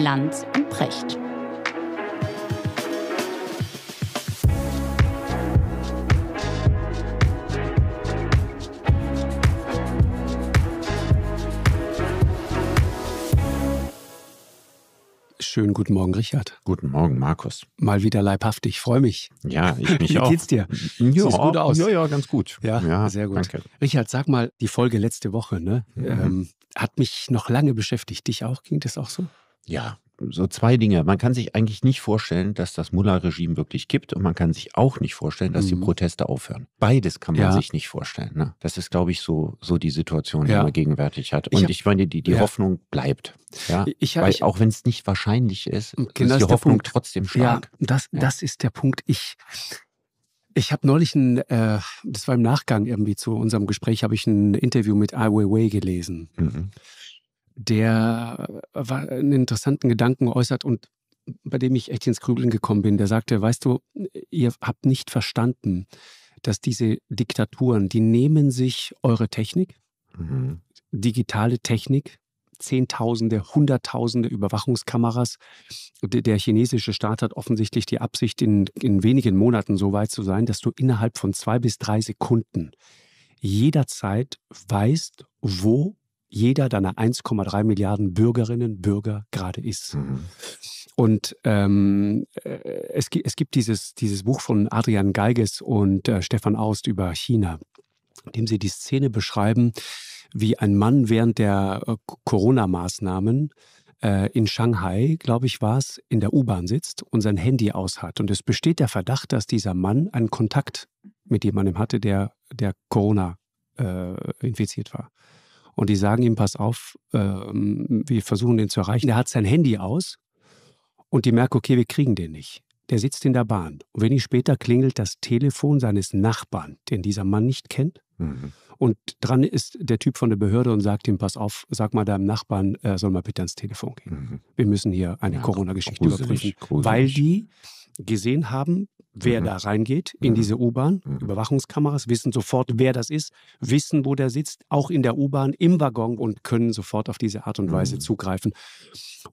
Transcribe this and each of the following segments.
Lanz und Precht. Schönen guten Morgen, Richard. Guten Morgen, Markus. Mal wieder leibhaftig, freue mich. Ja, ich mich Wie auch. Wie geht's dir? Ja, Sieht gut aus. Ja, ja, ganz gut. Ja, ja sehr gut. Danke. Richard, sag mal, die Folge letzte Woche, ne? Mhm. Ähm, hat mich noch lange beschäftigt. Dich auch? Ging das auch so? ja, so zwei Dinge. Man kann sich eigentlich nicht vorstellen, dass das Mullah-Regime wirklich kippt und man kann sich auch nicht vorstellen, dass mhm. die Proteste aufhören. Beides kann man ja. sich nicht vorstellen. Ne? Das ist, glaube ich, so, so die Situation, ja. die man gegenwärtig hat. Und ich, ich meine, die, die ja. Hoffnung bleibt. Ja? Ich, Weil, auch wenn es nicht wahrscheinlich ist, genau ist die Hoffnung Punkt. trotzdem stark. das, das ist der Punkt. Ich, ich habe neulich ein, äh, das war im Nachgang irgendwie zu unserem Gespräch, habe ich ein Interview mit Ai ah Weiwei gelesen. Mhm der äh, einen interessanten Gedanken äußert und bei dem ich echt ins Krügeln gekommen bin. Der sagte, weißt du, ihr habt nicht verstanden, dass diese Diktaturen, die nehmen sich eure Technik, mhm. digitale Technik, Zehntausende, Hunderttausende Überwachungskameras. Der chinesische Staat hat offensichtlich die Absicht, in, in wenigen Monaten so weit zu sein, dass du innerhalb von zwei bis drei Sekunden jederzeit weißt, wo jeder deiner 1,3 Milliarden Bürgerinnen, Bürger gerade ist. Mhm. Und ähm, äh, es, es, gibt dieses, dieses Buch von Adrian Geiges und äh, Stefan Aust über China, in dem sie die Szene beschreiben, wie ein Mann während der äh, Corona-Maßnahmen äh, in Shanghai, glaube ich, war es, in der U-Bahn sitzt und sein Handy aus hat. Und es besteht der Verdacht, dass dieser Mann einen Kontakt mit jemandem hatte, der, der Corona äh, infiziert war und die sagen ihm, pass auf, äh, wir versuchen den zu erreichen. Der hat sein Handy aus und die merken, okay, wir kriegen den nicht. Der sitzt in der Bahn. Und wenig später klingelt das Telefon seines Nachbarn, den dieser Mann nicht kennt. Mhm. Und dran ist der Typ von der Behörde und sagt ihm, pass auf, sag mal deinem Nachbarn, er äh, soll mal bitte ans Telefon gehen. Mhm. Wir müssen hier eine ja, Corona-Geschichte überprüfen. Gruselig. Weil die gesehen haben, wer mhm. da reingeht in mhm. diese U-Bahn. Mhm. Überwachungskameras wissen sofort, wer das ist, wissen, wo der sitzt, auch in der U-Bahn, im Waggon und können sofort auf diese Art und Weise mhm. zugreifen.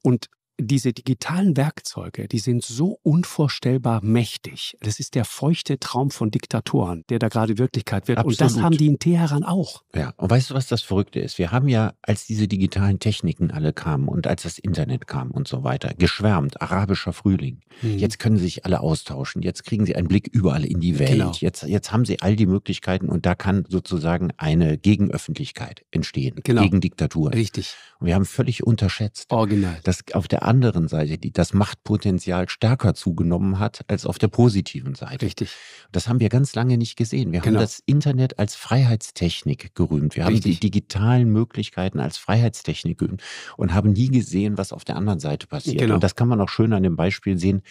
Und diese digitalen Werkzeuge, die sind so unvorstellbar mächtig. Das ist der feuchte Traum von Diktatoren, der da gerade Wirklichkeit wird. Absolut. Und das haben die in Teheran auch. Ja, und weißt du, was das Verrückte ist? Wir haben ja, als diese digitalen Techniken alle kamen und als das Internet kam und so weiter, geschwärmt, arabischer Frühling. Mhm. Jetzt können sich alle austauschen, jetzt kriegen sie einen Blick überall in die Welt. Genau. Jetzt, jetzt haben sie all die Möglichkeiten und da kann sozusagen eine Gegenöffentlichkeit entstehen, genau. gegen Diktaturen. Richtig. Und wir haben völlig unterschätzt, Original. dass auf der anderen Seite, die das Machtpotenzial stärker zugenommen hat als auf der positiven Seite. Richtig. Das haben wir ganz lange nicht gesehen. Wir genau. haben das Internet als Freiheitstechnik gerühmt. Wir Richtig. haben die digitalen Möglichkeiten als Freiheitstechnik gerühmt und haben nie gesehen, was auf der anderen Seite passiert. Genau. Und das kann man auch schön an dem Beispiel sehen,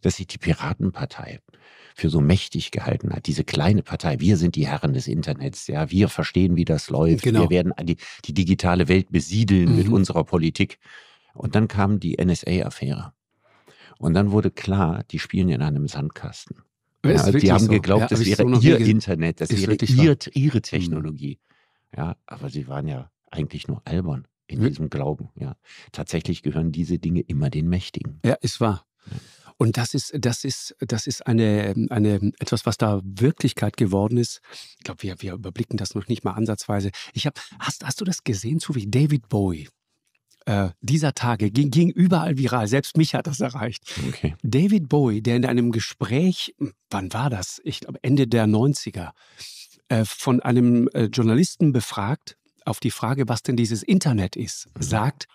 dass sich die Piratenpartei für so mächtig gehalten hat. Diese kleine Partei, wir sind die Herren des Internets, ja, wir verstehen, wie das läuft, genau. wir werden die, die digitale Welt besiedeln mhm. mit unserer Politik. Und dann kam die NSA-Affäre. Und dann wurde klar, die spielen in einem Sandkasten. Ja, die haben so. geglaubt, ja, das wäre so ihr Internet, das wäre ihr, ihre mhm. Technologie. Mhm. Ja, aber sie waren ja eigentlich nur albern in mhm. diesem Glauben. Ja, tatsächlich gehören diese Dinge immer den Mächtigen. Ja, ist wahr. Und das ist, das ist, das ist eine, eine, etwas, was da Wirklichkeit geworden ist. Ich glaube, wir, wir überblicken das noch nicht mal ansatzweise. Ich habe, hast, hast du das gesehen, so wie David Bowie? Äh, dieser Tage ging, ging, überall viral. Selbst mich hat das erreicht. Okay. David Bowie, der in einem Gespräch, wann war das? Ich glaube Ende der 90er, äh, von einem äh, Journalisten befragt auf die Frage, was denn dieses Internet ist, mhm. sagt,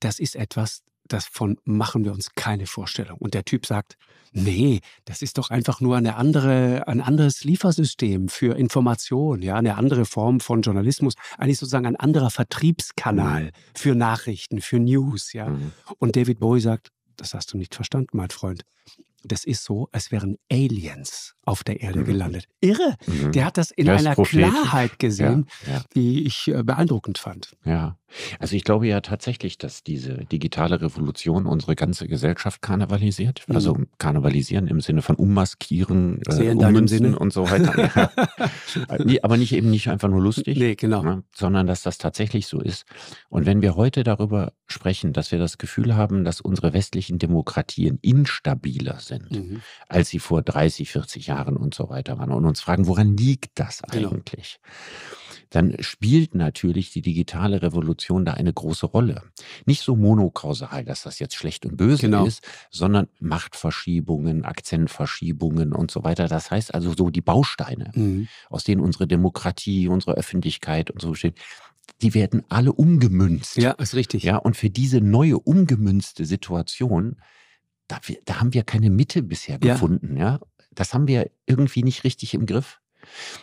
das ist etwas, davon machen wir uns keine Vorstellung. Und der Typ sagt, nee, das ist doch einfach nur eine andere, ein anderes Liefersystem für Information, ja, eine andere Form von Journalismus, eigentlich sozusagen ein anderer Vertriebskanal mhm. für Nachrichten, für News, ja. Mhm. Und David Bowie sagt, das hast du nicht verstanden, mein Freund das ist so, als wären Aliens auf der Erde mhm. gelandet. Irre! Mhm. Der hat das in das einer Klarheit gesehen, ja, ja. die ich äh, beeindruckend fand. Ja, also ich glaube ja tatsächlich, dass diese digitale Revolution unsere ganze Gesellschaft karnevalisiert. Mhm. Also karnevalisieren im Sinne von ummaskieren, äh, ummünzen und so weiter. Äh, nee, aber nicht eben nicht einfach nur lustig, nee, genau. ne, sondern dass das tatsächlich so ist. Und wenn wir heute darüber sprechen, dass wir das Gefühl haben, dass unsere westlichen Demokratien instabiler sind, sind, mhm. als sie vor 30, 40 Jahren und so weiter waren und uns fragen, woran liegt das genau. eigentlich? Genau dann spielt natürlich die digitale Revolution da eine große Rolle. Nicht so monokausal, dass das jetzt schlecht und böse genau. ist, sondern Machtverschiebungen, Akzentverschiebungen und so weiter. Das heißt also so die Bausteine, mhm. aus denen unsere Demokratie, unsere Öffentlichkeit und so besteht. Die werden alle umgemünzt. Ja, ist richtig. Ja, und für diese neue umgemünzte Situation da, wir, da haben wir keine Mitte bisher gefunden. Ja. ja. Das haben wir irgendwie nicht richtig im Griff.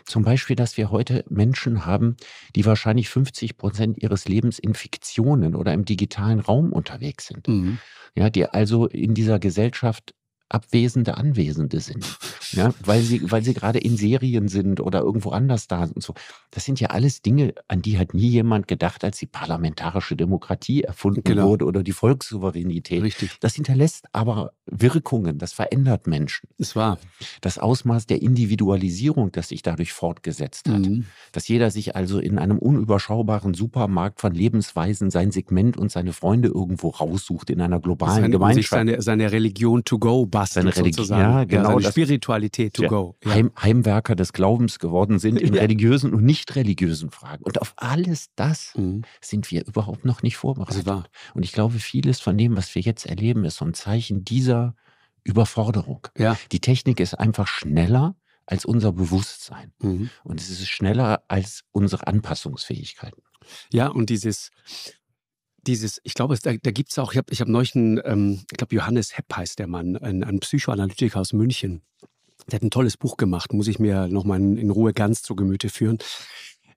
Zum Beispiel, dass wir heute Menschen haben, die wahrscheinlich 50 Prozent ihres Lebens in Fiktionen oder im digitalen Raum unterwegs sind. Mhm. Ja, die also in dieser Gesellschaft abwesende Anwesende sind. Ja, weil sie, weil sie gerade in Serien sind oder irgendwo anders da sind und so. Das sind ja alles Dinge, an die hat nie jemand gedacht, als die parlamentarische Demokratie erfunden genau. wurde oder die Volkssouveränität. Richtig. Das hinterlässt aber Wirkungen, das verändert Menschen. Ist wahr. Das Ausmaß der Individualisierung, das sich dadurch fortgesetzt hat. Mhm. Dass jeder sich also in einem unüberschaubaren Supermarkt von Lebensweisen sein Segment und seine Freunde irgendwo raussucht in einer globalen Gemeinschaft. Sich seine, seine Religion to go bei fast eine Religion. Ja, also genau. Also eine Spiritualität to ja, go. Ja. Heim, Heimwerker des Glaubens geworden sind in ja. religiösen und nicht religiösen Fragen. Und auf alles das mhm. sind wir überhaupt noch nicht also vorbereitet. Und ich glaube, vieles von dem, was wir jetzt erleben, ist so ein Zeichen dieser Überforderung. Ja. Die Technik ist einfach schneller als unser Bewusstsein. Mhm. Und es ist schneller als unsere Anpassungsfähigkeiten. Ja, und dieses dieses, ich glaube, da, da gibt es auch, ich habe ich hab neulich einen, ähm, ich glaube, Johannes Hepp heißt der Mann, ein, ein Psychoanalytiker aus München. Der hat ein tolles Buch gemacht, muss ich mir nochmal in, in Ruhe ganz zu Gemüte führen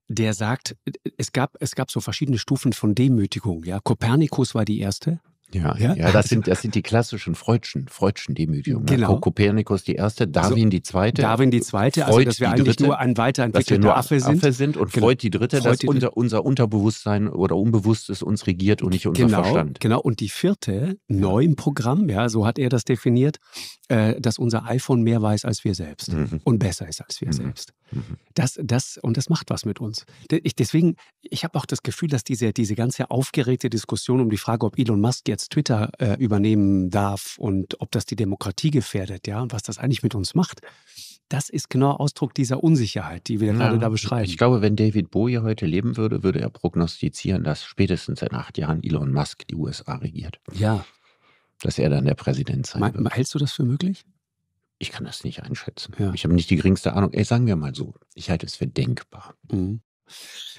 der sagt, es gab, es gab so verschiedene Stufen von Demütigung. Ja? Kopernikus war die erste, ja, ja, ja, das, sind, das sind die klassischen Freudschen, Freudschen Demütigungen. Genau. Ne? Kopernikus die erste, also Darwin also, die zweite. Darwin die zweite, also Freud also dass wir eigentlich dritte, nur ein weiterentwickelter Affe sind. Affe sind und genau. Freud die dritte, Freud dass die unser, unser Unterbewusstsein oder Unbewusstes uns regiert und nicht unser genau, Verstand. Genau, und die vierte, neu im Programm, ja, so hat er das definiert, äh, dass unser iPhone mehr weiß als wir selbst mhm. und besser ist als wir mhm. selbst. Das, das, und das macht was mit uns. Ich, deswegen, ich habe auch das Gefühl, dass diese, diese ganze aufgeregte Diskussion um die Frage, ob Elon Musk jetzt Twitter äh, übernehmen darf und ob das die Demokratie gefährdet, ja, und was das eigentlich mit uns macht, das ist genau Ausdruck dieser Unsicherheit, die wir ja, gerade da beschreiben. Ich glaube, wenn David Bowie heute leben würde, würde er prognostizieren, dass spätestens in acht Jahren Elon Musk die USA regiert. Ja. Dass er dann der Präsident sein Me wird. Hältst du das für möglich? ich kann das nicht einschätzen. Ja. Ich habe nicht die geringste Ahnung. Ey, sagen wir mal so, ich halte es für denkbar. Mhm.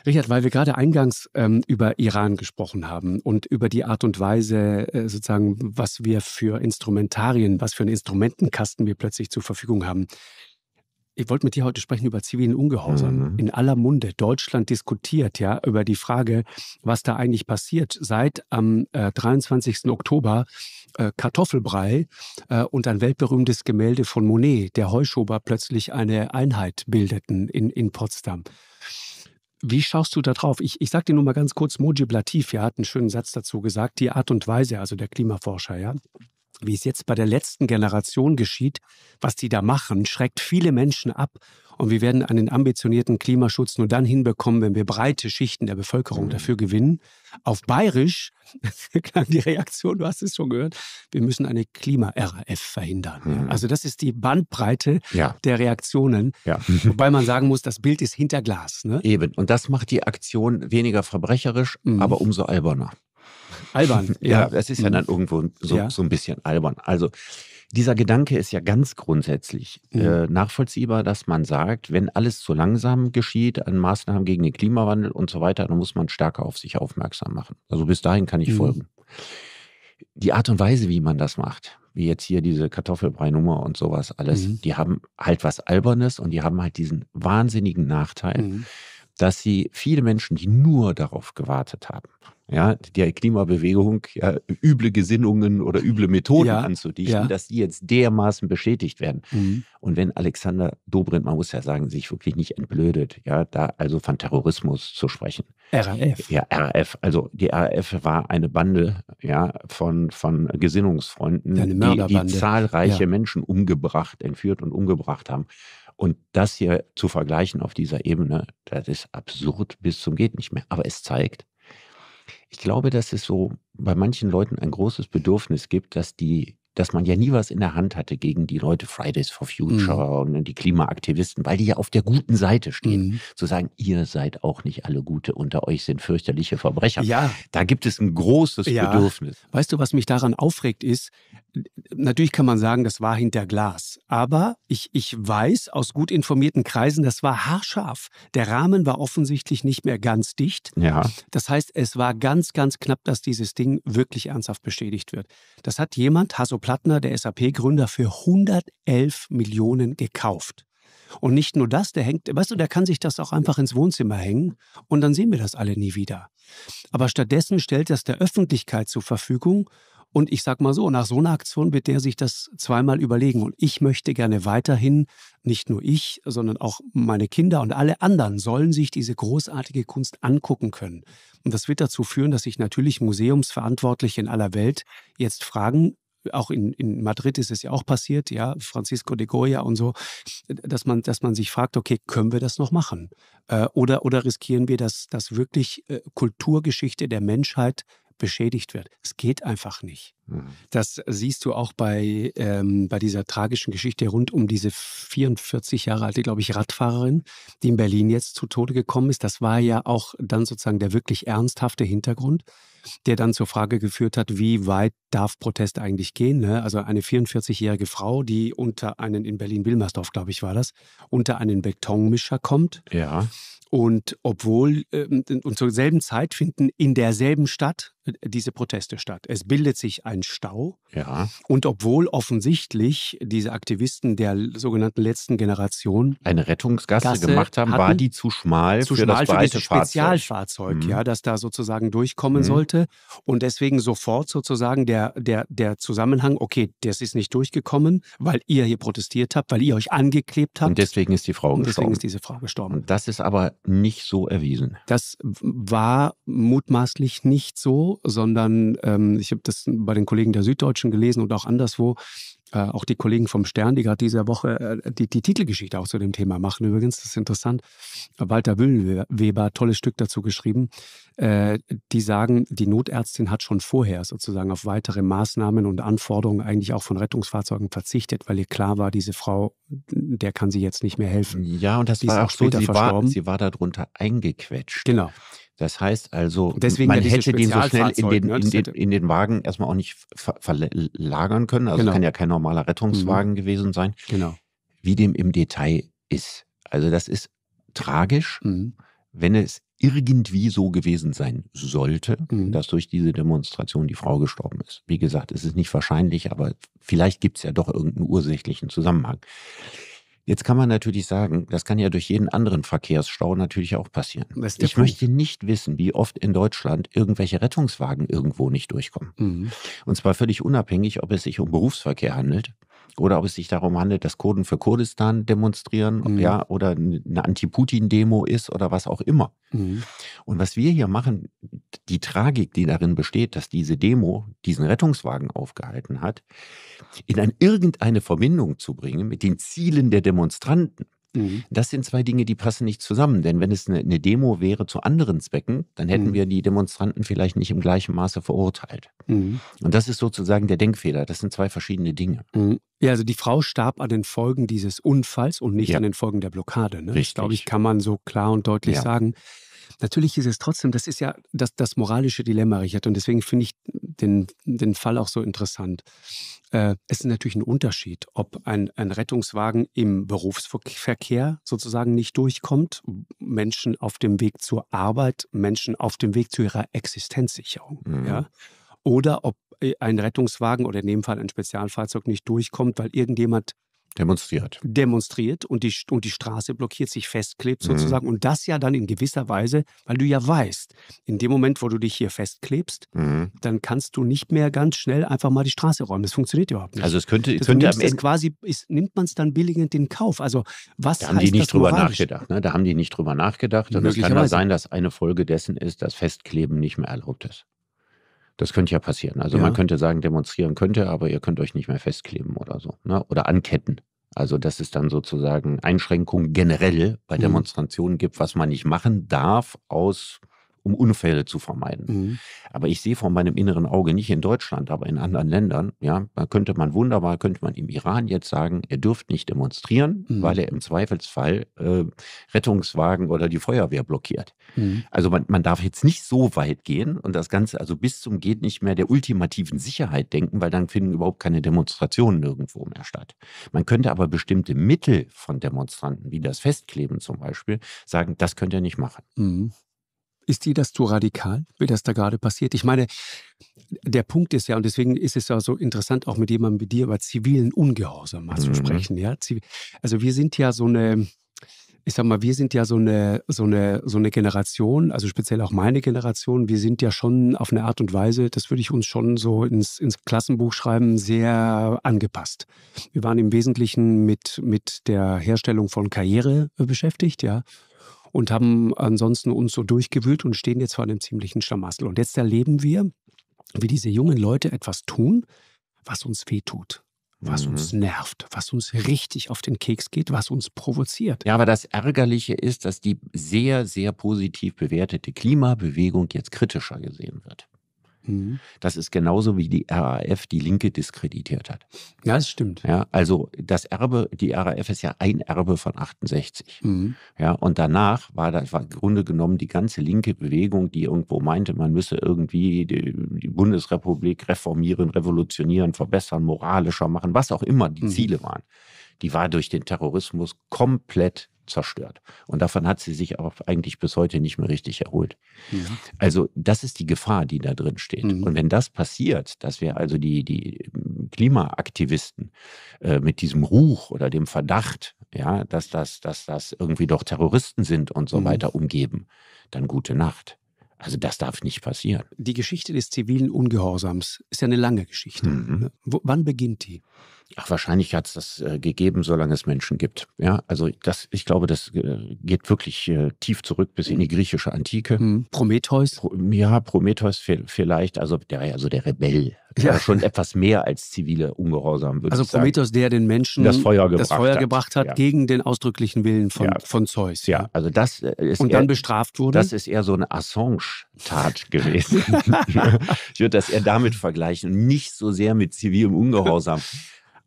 Richard, weil wir gerade eingangs ähm, über Iran gesprochen haben und über die Art und Weise, äh, sozusagen, was wir für Instrumentarien, was für einen Instrumentenkasten wir plötzlich zur Verfügung haben. Ich wollte mit dir heute sprechen über zivilen Ungehorsam. Mhm. In aller Munde. Deutschland diskutiert ja über die Frage, was da eigentlich passiert. Seit am äh, 23. Oktober äh, Kartoffelbrei äh, und ein weltberühmtes Gemälde von Monet, der Heuschober, plötzlich eine Einheit bildeten in, in Potsdam. Wie schaust du da drauf? Ich, ich sage dir nur mal ganz kurz, Mojib Latif, ja, hat einen schönen Satz dazu gesagt, die Art und Weise, also der Klimaforscher, ja, wie es jetzt bei der letzten Generation geschieht, was die da machen, schreckt viele Menschen ab. Und wir werden einen ambitionierten Klimaschutz nur dann hinbekommen, wenn wir breite Schichten der Bevölkerung mhm. dafür gewinnen. Auf Bayerisch klang die Reaktion, du hast es schon gehört, wir müssen eine Klima-RAF verhindern. Mhm. Also das ist die Bandbreite ja. der Reaktionen. Ja. Wobei man sagen muss, das Bild ist hinter Glas. Ne? Eben. Und das macht die Aktion weniger verbrecherisch, mhm. aber umso alberner. Albern. ja, ja, das ist ja dann mhm. irgendwo so, ja. so ein bisschen albern. Also dieser Gedanke ist ja ganz grundsätzlich mhm. äh, nachvollziehbar, dass man sagt, wenn alles zu langsam geschieht an Maßnahmen gegen den Klimawandel und so weiter, dann muss man stärker auf sich aufmerksam machen. Also bis dahin kann ich mhm. folgen. Die Art und Weise, wie man das macht, wie jetzt hier diese Kartoffelbrei-Nummer und sowas alles, mhm. die haben halt was Albernes und die haben halt diesen wahnsinnigen Nachteil, mhm. dass sie viele Menschen, die nur darauf gewartet haben, ja, der Klimabewegung ja, üble Gesinnungen oder üble Methoden ja, anzudichten, ja. dass die jetzt dermaßen beschädigt werden. Mhm. Und wenn Alexander Dobrindt, man muss ja sagen, sich wirklich nicht entblödet, ja, da also von Terrorismus zu sprechen. RAF. Ja, RAF. Also die RAF war eine Bande, ja, von, von Gesinnungsfreunden, die, die, zahlreiche Menschen umgebracht, entführt und umgebracht haben. Und das hier zu vergleichen auf dieser Ebene, das ist absurd bis zum geht nicht mehr. Aber es zeigt, ich glaube, dass es so bei manchen Leuten ein großes Bedürfnis gibt, dass die dass man ja nie was in der Hand hatte gegen die Leute Fridays for mhm. Future mhm. und ne, die Klimaaktivisten, weil die ja auf der guten Seite stehen. Mhm. Zu sagen, ihr seid auch nicht alle Gute, unter euch sind fürchterliche Verbrecher. Ja. Da gibt es ein großes ja. Bedürfnis. Weißt du, was mich daran aufregt, ist, natürlich kann man sagen, das war hinter Glas. Aber ich, ich weiß aus gut informierten Kreisen, das war haarscharf. Der Rahmen war offensichtlich nicht mehr ganz dicht. Ja. Das heißt, es war ganz, ganz knapp, dass dieses Ding wirklich ernsthaft beschädigt wird. Das hat jemand, Hasso Plattner, der SAP-Gründer, für 111 Millionen gekauft. Und nicht nur das, der hängt, weißt du, der kann sich das auch einfach ins Wohnzimmer hängen und dann sehen wir das alle nie wieder. Aber stattdessen stellt das der Öffentlichkeit zur Verfügung und ich sag mal so, nach so einer Aktion wird der sich das zweimal überlegen. Und ich möchte gerne weiterhin, nicht nur ich, sondern auch meine Kinder und alle anderen sollen sich diese großartige Kunst angucken können. Und das wird dazu führen, dass sich natürlich Museumsverantwortliche in aller Welt jetzt fragen, auch in, in Madrid ist es ja auch passiert, ja, Francisco de Goya und so, dass man, dass man sich fragt, okay, können wir das noch machen? Äh, oder, oder riskieren wir, dass, dass wirklich äh, Kulturgeschichte der Menschheit beschädigt wird. Es geht einfach nicht. Mhm. Das siehst du auch bei, ähm, bei dieser tragischen Geschichte rund um diese 44 Jahre alte, glaube ich, Radfahrerin, die in Berlin jetzt zu Tode gekommen ist. Das war ja auch dann sozusagen der wirklich ernsthafte Hintergrund, der dann zur Frage geführt hat, wie weit darf Protest eigentlich gehen? Ne? Also eine 44-jährige Frau, die unter einen, in Berlin-Wilmersdorf, glaube ich, war das, unter einen Betonmischer kommt. Ja. Und obwohl, ähm, und zur selben Zeit finden in derselben Stadt äh, diese Proteste statt. Es bildet sich ein einen Stau. Ja. Und obwohl offensichtlich diese Aktivisten der sogenannten letzten Generation eine Rettungsgasse Gasse gemacht haben, hatten, war die zu schmal zu für schmal das für dieses Spezialfahrzeug, mhm. ja, das da sozusagen durchkommen mhm. sollte. Und deswegen sofort sozusagen der, der, der Zusammenhang, okay, das ist nicht durchgekommen, weil ihr hier protestiert habt, weil ihr euch angeklebt habt. Und deswegen ist die Frau gestorben. und Deswegen ist diese Frau gestorben. Und das ist aber nicht so erwiesen. Das war mutmaßlich nicht so, sondern ähm, ich habe das bei den Kollegen der Süddeutschen gelesen und auch anderswo. Äh, auch die Kollegen vom Stern, die gerade diese Woche äh, die, die Titelgeschichte auch zu dem Thema machen. Übrigens, das ist interessant. Walter Büllenweber, tolles Stück dazu geschrieben. Äh, die sagen, die Notärztin hat schon vorher sozusagen auf weitere Maßnahmen und Anforderungen eigentlich auch von Rettungsfahrzeugen verzichtet, weil ihr klar war, diese Frau, der kann sie jetzt nicht mehr helfen. Ja, und das die war auch so, sie war, sie war darunter eingequetscht. Genau. Das heißt also, Deswegen man hätte den so schnell in den, ne? in, den, in den Wagen erstmal auch nicht verlagern können. Also genau. kann ja kein normaler Rettungswagen mhm. gewesen sein. Genau. Wie dem im Detail ist. Also das ist tragisch, mhm. wenn es irgendwie so gewesen sein sollte, mhm. dass durch diese Demonstration die Frau gestorben ist. Wie gesagt, es ist nicht wahrscheinlich, aber vielleicht gibt es ja doch irgendeinen ursächlichen Zusammenhang. Jetzt kann man natürlich sagen, das kann ja durch jeden anderen Verkehrsstau natürlich auch passieren. Ich Punkt. möchte nicht wissen, wie oft in Deutschland irgendwelche Rettungswagen irgendwo nicht durchkommen. Mhm. Und zwar völlig unabhängig, ob es sich um Berufsverkehr handelt oder ob es sich darum handelt, dass Kurden für Kurdistan demonstrieren, mhm. ja, oder eine Anti-Putin-Demo ist oder was auch immer. Mhm. Und was wir hier machen, die Tragik, die darin besteht, dass diese Demo diesen Rettungswagen aufgehalten hat, in ein, irgendeine Verbindung zu bringen mit den Zielen der Demonstranten. Mhm. Das sind zwei Dinge, die passen nicht zusammen. Denn wenn es eine, eine Demo wäre zu anderen Zwecken, dann hätten mhm. wir die Demonstranten vielleicht nicht im gleichen Maße verurteilt. Mhm. Und das ist sozusagen der Denkfehler. Das sind zwei verschiedene Dinge. Mhm. Ja, also die Frau starb an den Folgen dieses Unfalls und nicht ja. an den Folgen der Blockade. Ne? Richtig. Das, glaube ich, kann man so klar und deutlich ja. sagen natürlich ist es trotzdem, das ist ja das, das moralische Dilemma, Richard. Und deswegen finde ich den, den Fall auch so interessant. Äh, es ist natürlich ein Unterschied, ob ein, ein Rettungswagen im Berufsverkehr sozusagen nicht durchkommt, Menschen auf dem Weg zur Arbeit, Menschen auf dem Weg zu ihrer Existenzsicherung. Mhm. Ja? Oder ob äh, ein Rettungswagen oder in dem Fall ein Spezialfahrzeug nicht durchkommt, weil irgendjemand Demonstriert. Demonstriert und die, und die Straße blockiert, sich festklebt mhm. sozusagen. Mhm. Und das ja dann in gewisser Weise, weil du ja weißt, in dem Moment, wo du dich hier festklebst, mhm. dann kannst du nicht mehr ganz schnell einfach mal die Straße räumen. Das funktioniert überhaupt nicht. Also es könnte, das könnte am Ende quasi, ist, nimmt man es dann billigend in Kauf. Also was da haben die nicht drüber moralisch? nachgedacht. Ne? Da haben die nicht drüber nachgedacht. Und es kann ja sein, dass eine Folge dessen ist, dass Festkleben nicht mehr erlaubt ist. Das könnte ja passieren. Also ja. man könnte sagen, demonstrieren könnte, aber ihr könnt euch nicht mehr festkleben oder so. Ne? Oder anketten. Also, dass es dann sozusagen Einschränkungen generell bei mhm. Demonstrationen gibt, was man nicht machen darf, aus um Unfälle zu vermeiden. Mhm. Aber ich sehe vor meinem inneren Auge nicht in Deutschland, aber in anderen Ländern, ja, da könnte man wunderbar, könnte man im Iran jetzt sagen, er dürft nicht demonstrieren, mhm. weil er im Zweifelsfall äh, Rettungswagen oder die Feuerwehr blockiert. Mhm. Also man, man darf jetzt nicht so weit gehen und das Ganze also bis zum geht nicht mehr der ultimativen Sicherheit denken, weil dann finden überhaupt keine Demonstrationen nirgendwo mehr statt. Man könnte aber bestimmte Mittel von Demonstranten, wie das Festkleben zum Beispiel, sagen, das könnt ihr nicht machen. Mhm. Ist dir das zu radikal, wie das da gerade passiert? Ich meine, der Punkt ist ja, und deswegen ist es ja so interessant, auch mit jemandem wie dir über zivilen Ungehorsam mal mhm. zu sprechen. Ja? Also wir sind ja so eine, ich sag mal, wir sind ja so eine, so eine, so eine Generation, also speziell auch meine Generation, wir sind ja schon auf eine Art und Weise, das würde ich uns schon so ins, ins Klassenbuch schreiben, sehr angepasst. Wir waren im Wesentlichen mit, mit der Herstellung von Karriere äh, beschäftigt, ja und haben ansonsten uns so durchgewühlt und stehen jetzt vor einem ziemlichen Schlamassel. Und jetzt erleben wir, wie diese jungen Leute etwas tun, was uns wehtut was uns mhm. nervt, was uns richtig auf den Keks geht, was uns provoziert. Ja, aber das Ärgerliche ist, dass die sehr, sehr positiv bewertete Klimabewegung jetzt kritischer gesehen wird. Mhm. Das ist genauso wie die RAF die Linke diskreditiert hat. Ja, das stimmt. Ja, also das Erbe, die RAF ist ja ein Erbe von 68. Mhm. Ja, und danach war das war im Grunde genommen die ganze linke Bewegung, die irgendwo meinte, man müsse irgendwie die, die Bundesrepublik reformieren, revolutionieren, verbessern, moralischer machen, was auch immer die mhm. Ziele waren. Die war durch den Terrorismus komplett zerstört. Und davon hat sie sich auch eigentlich bis heute nicht mehr richtig erholt. Ja. Also das ist die Gefahr, die da drin steht. Mhm. Und wenn das passiert, dass wir also die, die ähm, Klimaaktivisten äh, mit diesem Ruch oder dem Verdacht, ja, dass das, dass das irgendwie doch Terroristen sind und so mhm. weiter umgeben, dann gute Nacht. Also das darf nicht passieren. Die Geschichte des zivilen Ungehorsams ist ja eine lange Geschichte. Mhm. Wo, wann beginnt die? Ach, wahrscheinlich hat es das äh, gegeben, solange es Menschen gibt. Ja, also das, ich glaube, das äh, geht wirklich äh, tief zurück bis in die griechische Antike. Hm. Prometheus? Pro, ja, Prometheus vielleicht. Also der war ja so der Rebell. Ja. ja. schon etwas mehr als zivile Ungehorsam, würde also ich sagen. Also Prometheus, der den Menschen das Feuer gebracht das Feuer hat, gebracht hat ja. gegen den ausdrücklichen Willen von, ja. von Zeus. Ja, also das äh, ist Und eher, dann bestraft wurde? Das ist eher so eine Assange-Tat gewesen. ich würde das eher damit vergleichen, nicht so sehr mit zivilem Ungehorsam.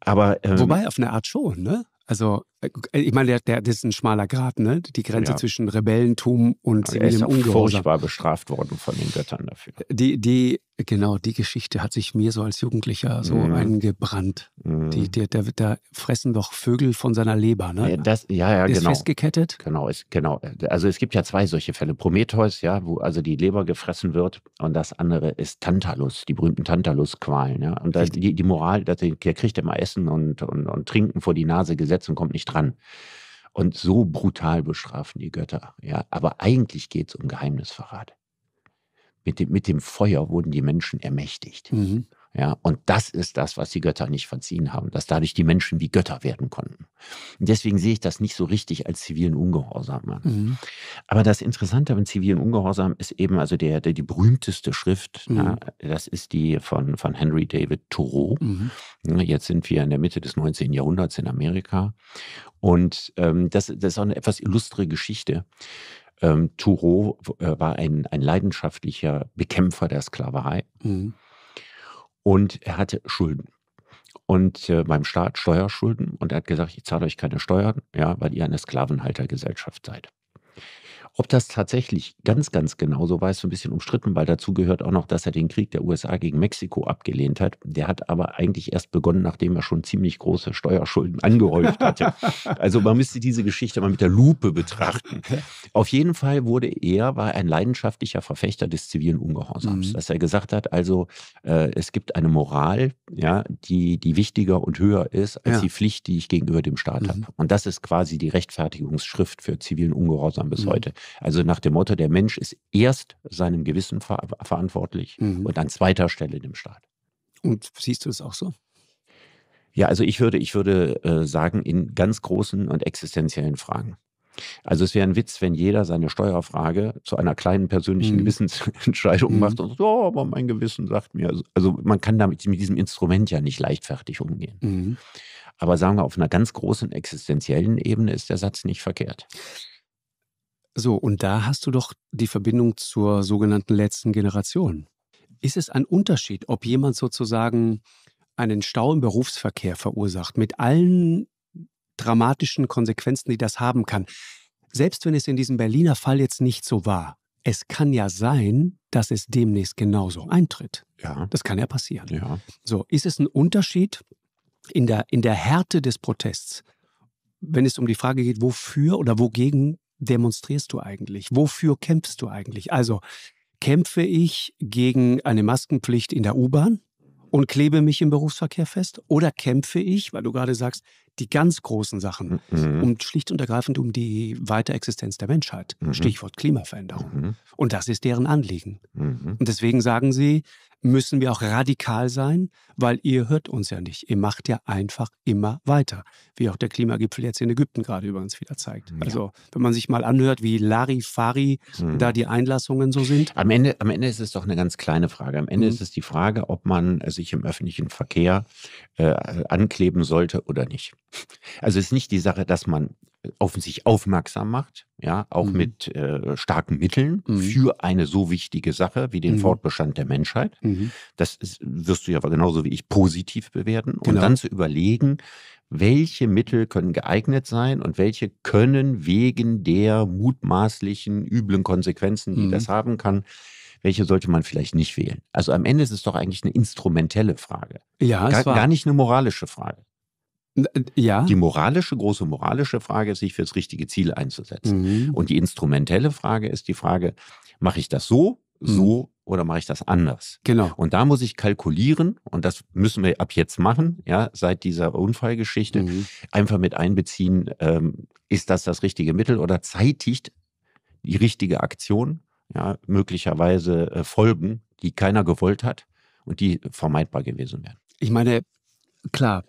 Aber, ähm, Wobei, auf eine Art schon, ne? Also äh, ich meine, der, der, das ist ein schmaler Grat, ne? Die Grenze ja. zwischen Rebellentum und Aber zivilem Ungehorsam. furchtbar bestraft worden von den Göttern dafür. Die, die, genau, die Geschichte hat sich mir so als Jugendlicher so mm. eingebrannt. Mm. Die, die, der, da fressen doch Vögel von seiner Leber, ne? Ja, das, ja, ja, ist genau. festgekettet? Genau, ist, genau. Also es gibt ja zwei solche Fälle. Prometheus, ja, wo also die Leber gefressen wird und das andere ist Tantalus, die berühmten Tantalus-Qualen, ja. Und da, die, die Moral, der kriegt immer Essen und, und, und Trinken vor die Nase gesetzt und kommt nicht dran. Und so brutal bestrafen die Götter. Ja, aber eigentlich geht es um Geheimnisverrat. Mit dem, mit dem Feuer wurden die Menschen ermächtigt. Mhm. Ja, und das ist das, was die Götter nicht verziehen haben, dass dadurch die Menschen wie Götter werden konnten. Und deswegen sehe ich das nicht so richtig als zivilen Ungehorsam. Mhm. Aber das Interessante am zivilen Ungehorsam ist eben also der, der die berühmteste Schrift. Mhm. Ja, das ist die von, von Henry David Thoreau. Mhm. Jetzt sind wir in der Mitte des 19. Jahrhunderts in Amerika. Und ähm, das, das ist auch eine etwas illustre Geschichte. Ähm, Thoreau äh, war ein, ein leidenschaftlicher Bekämpfer der Sklaverei. Mhm und er hatte Schulden. Und äh, beim Staat Steuerschulden. Und er hat gesagt, ich zahle euch keine Steuern, ja, weil ihr eine Sklavenhaltergesellschaft seid. Ob das tatsächlich ganz, ganz genau so war, ist so ein bisschen umstritten, weil dazu gehört auch noch, dass er den Krieg der USA gegen Mexiko abgelehnt hat. Der hat aber eigentlich erst begonnen, nachdem er schon ziemlich große Steuerschulden angehäuft hatte. also man müsste diese Geschichte mal mit der Lupe betrachten. Auf jeden Fall wurde er, war ein leidenschaftlicher Verfechter des zivilen Ungehorsams, mhm. dass er gesagt hat, also äh, es gibt eine Moral, ja, die, die wichtiger und höher ist als ja. die Pflicht, die ich gegenüber dem Staat mhm. habe. Und das ist quasi die Rechtfertigungsschrift für zivilen Ungehorsam bis mhm. heute. Also nach dem Motto, der Mensch ist erst seinem Gewissen ver verantwortlich mhm. und an zweiter Stelle dem Staat. Und siehst du es auch so? Ja, also ich würde, ich würde äh, sagen, in ganz großen und existenziellen Fragen. Also es wäre ein Witz, wenn jeder seine Steuerfrage zu einer kleinen persönlichen mhm. Gewissensentscheidung mhm. macht und sagt, oh, aber mein Gewissen sagt mir. Also, also man kann damit mit diesem Instrument ja nicht leichtfertig umgehen. Mhm. Aber sagen wir, auf einer ganz großen existenziellen Ebene ist der Satz nicht verkehrt. So, und da hast du doch die Verbindung zur sogenannten letzten Generation. Ist es ein Unterschied, ob jemand sozusagen einen Stau im Berufsverkehr verursacht, mit allen dramatischen Konsequenzen, die das haben kann? Selbst wenn es in diesem Berliner Fall jetzt nicht so war, es kann ja sein, dass es demnächst genauso eintritt. Ja. Das kann ja passieren. Ja. So, ist es ein Unterschied in der, in der Härte des Protests, wenn es um die Frage geht, wofür oder wogegen demonstrierst du eigentlich? Wofür kämpfst du eigentlich? Also kämpfe ich gegen eine Maskenpflicht in der U-Bahn und klebe mich im Berufsverkehr fest? Oder kämpfe ich, weil du gerade sagst, die ganz großen Sachen, mhm. um mhm. schlicht und ergreifend um die Weiterexistenz der Menschheit? Mhm. Stichwort Klimaveränderung. Mhm. Und das ist deren Anliegen. Mhm. Und deswegen sagen sie, müssen wir auch radikal sein, weil ihr hört uns ja nicht. Ihr macht ja einfach immer weiter, wie auch der Klimagipfel jetzt in Ägypten gerade übrigens wieder zeigt. Ja. Also wenn man sich mal anhört, wie Larifari mhm. da die Einlassungen so sind. Am Ende, am Ende ist es doch eine ganz kleine Frage. Am Ende mhm. ist es die Frage, ob man sich im öffentlichen Verkehr äh, ankleben sollte oder nicht. Also es ist nicht die Sache, dass man auf sich aufmerksam macht, ja, auch mhm. mit äh, starken Mitteln mhm. für eine so wichtige Sache wie den mhm. Fortbestand der Menschheit. Mhm. Das ist, wirst du ja genauso wie ich positiv bewerten genau. und dann zu überlegen, welche Mittel können geeignet sein und welche können wegen der mutmaßlichen üblen Konsequenzen, die das mhm. haben kann, welche sollte man vielleicht nicht wählen? Also am Ende ist es doch eigentlich eine instrumentelle Frage. Ja, gar, war, gar nicht eine moralische Frage. Äh, ja. Die moralische, große moralische Frage ist, sich für das richtige Ziel einzusetzen. Mhm. Und die instrumentelle Frage ist die Frage, mache ich das so, mhm. so mhm. oder mache ich das anders? Genau. Und da muss ich kalkulieren und das müssen wir ab jetzt machen, ja, seit dieser Unfallgeschichte, mhm. einfach mit einbeziehen, ähm, ist das das richtige Mittel oder zeitigt die richtige Aktion, ja, möglicherweise äh, Folgen, die keiner gewollt hat und die vermeidbar gewesen wären. Ich meine, klar,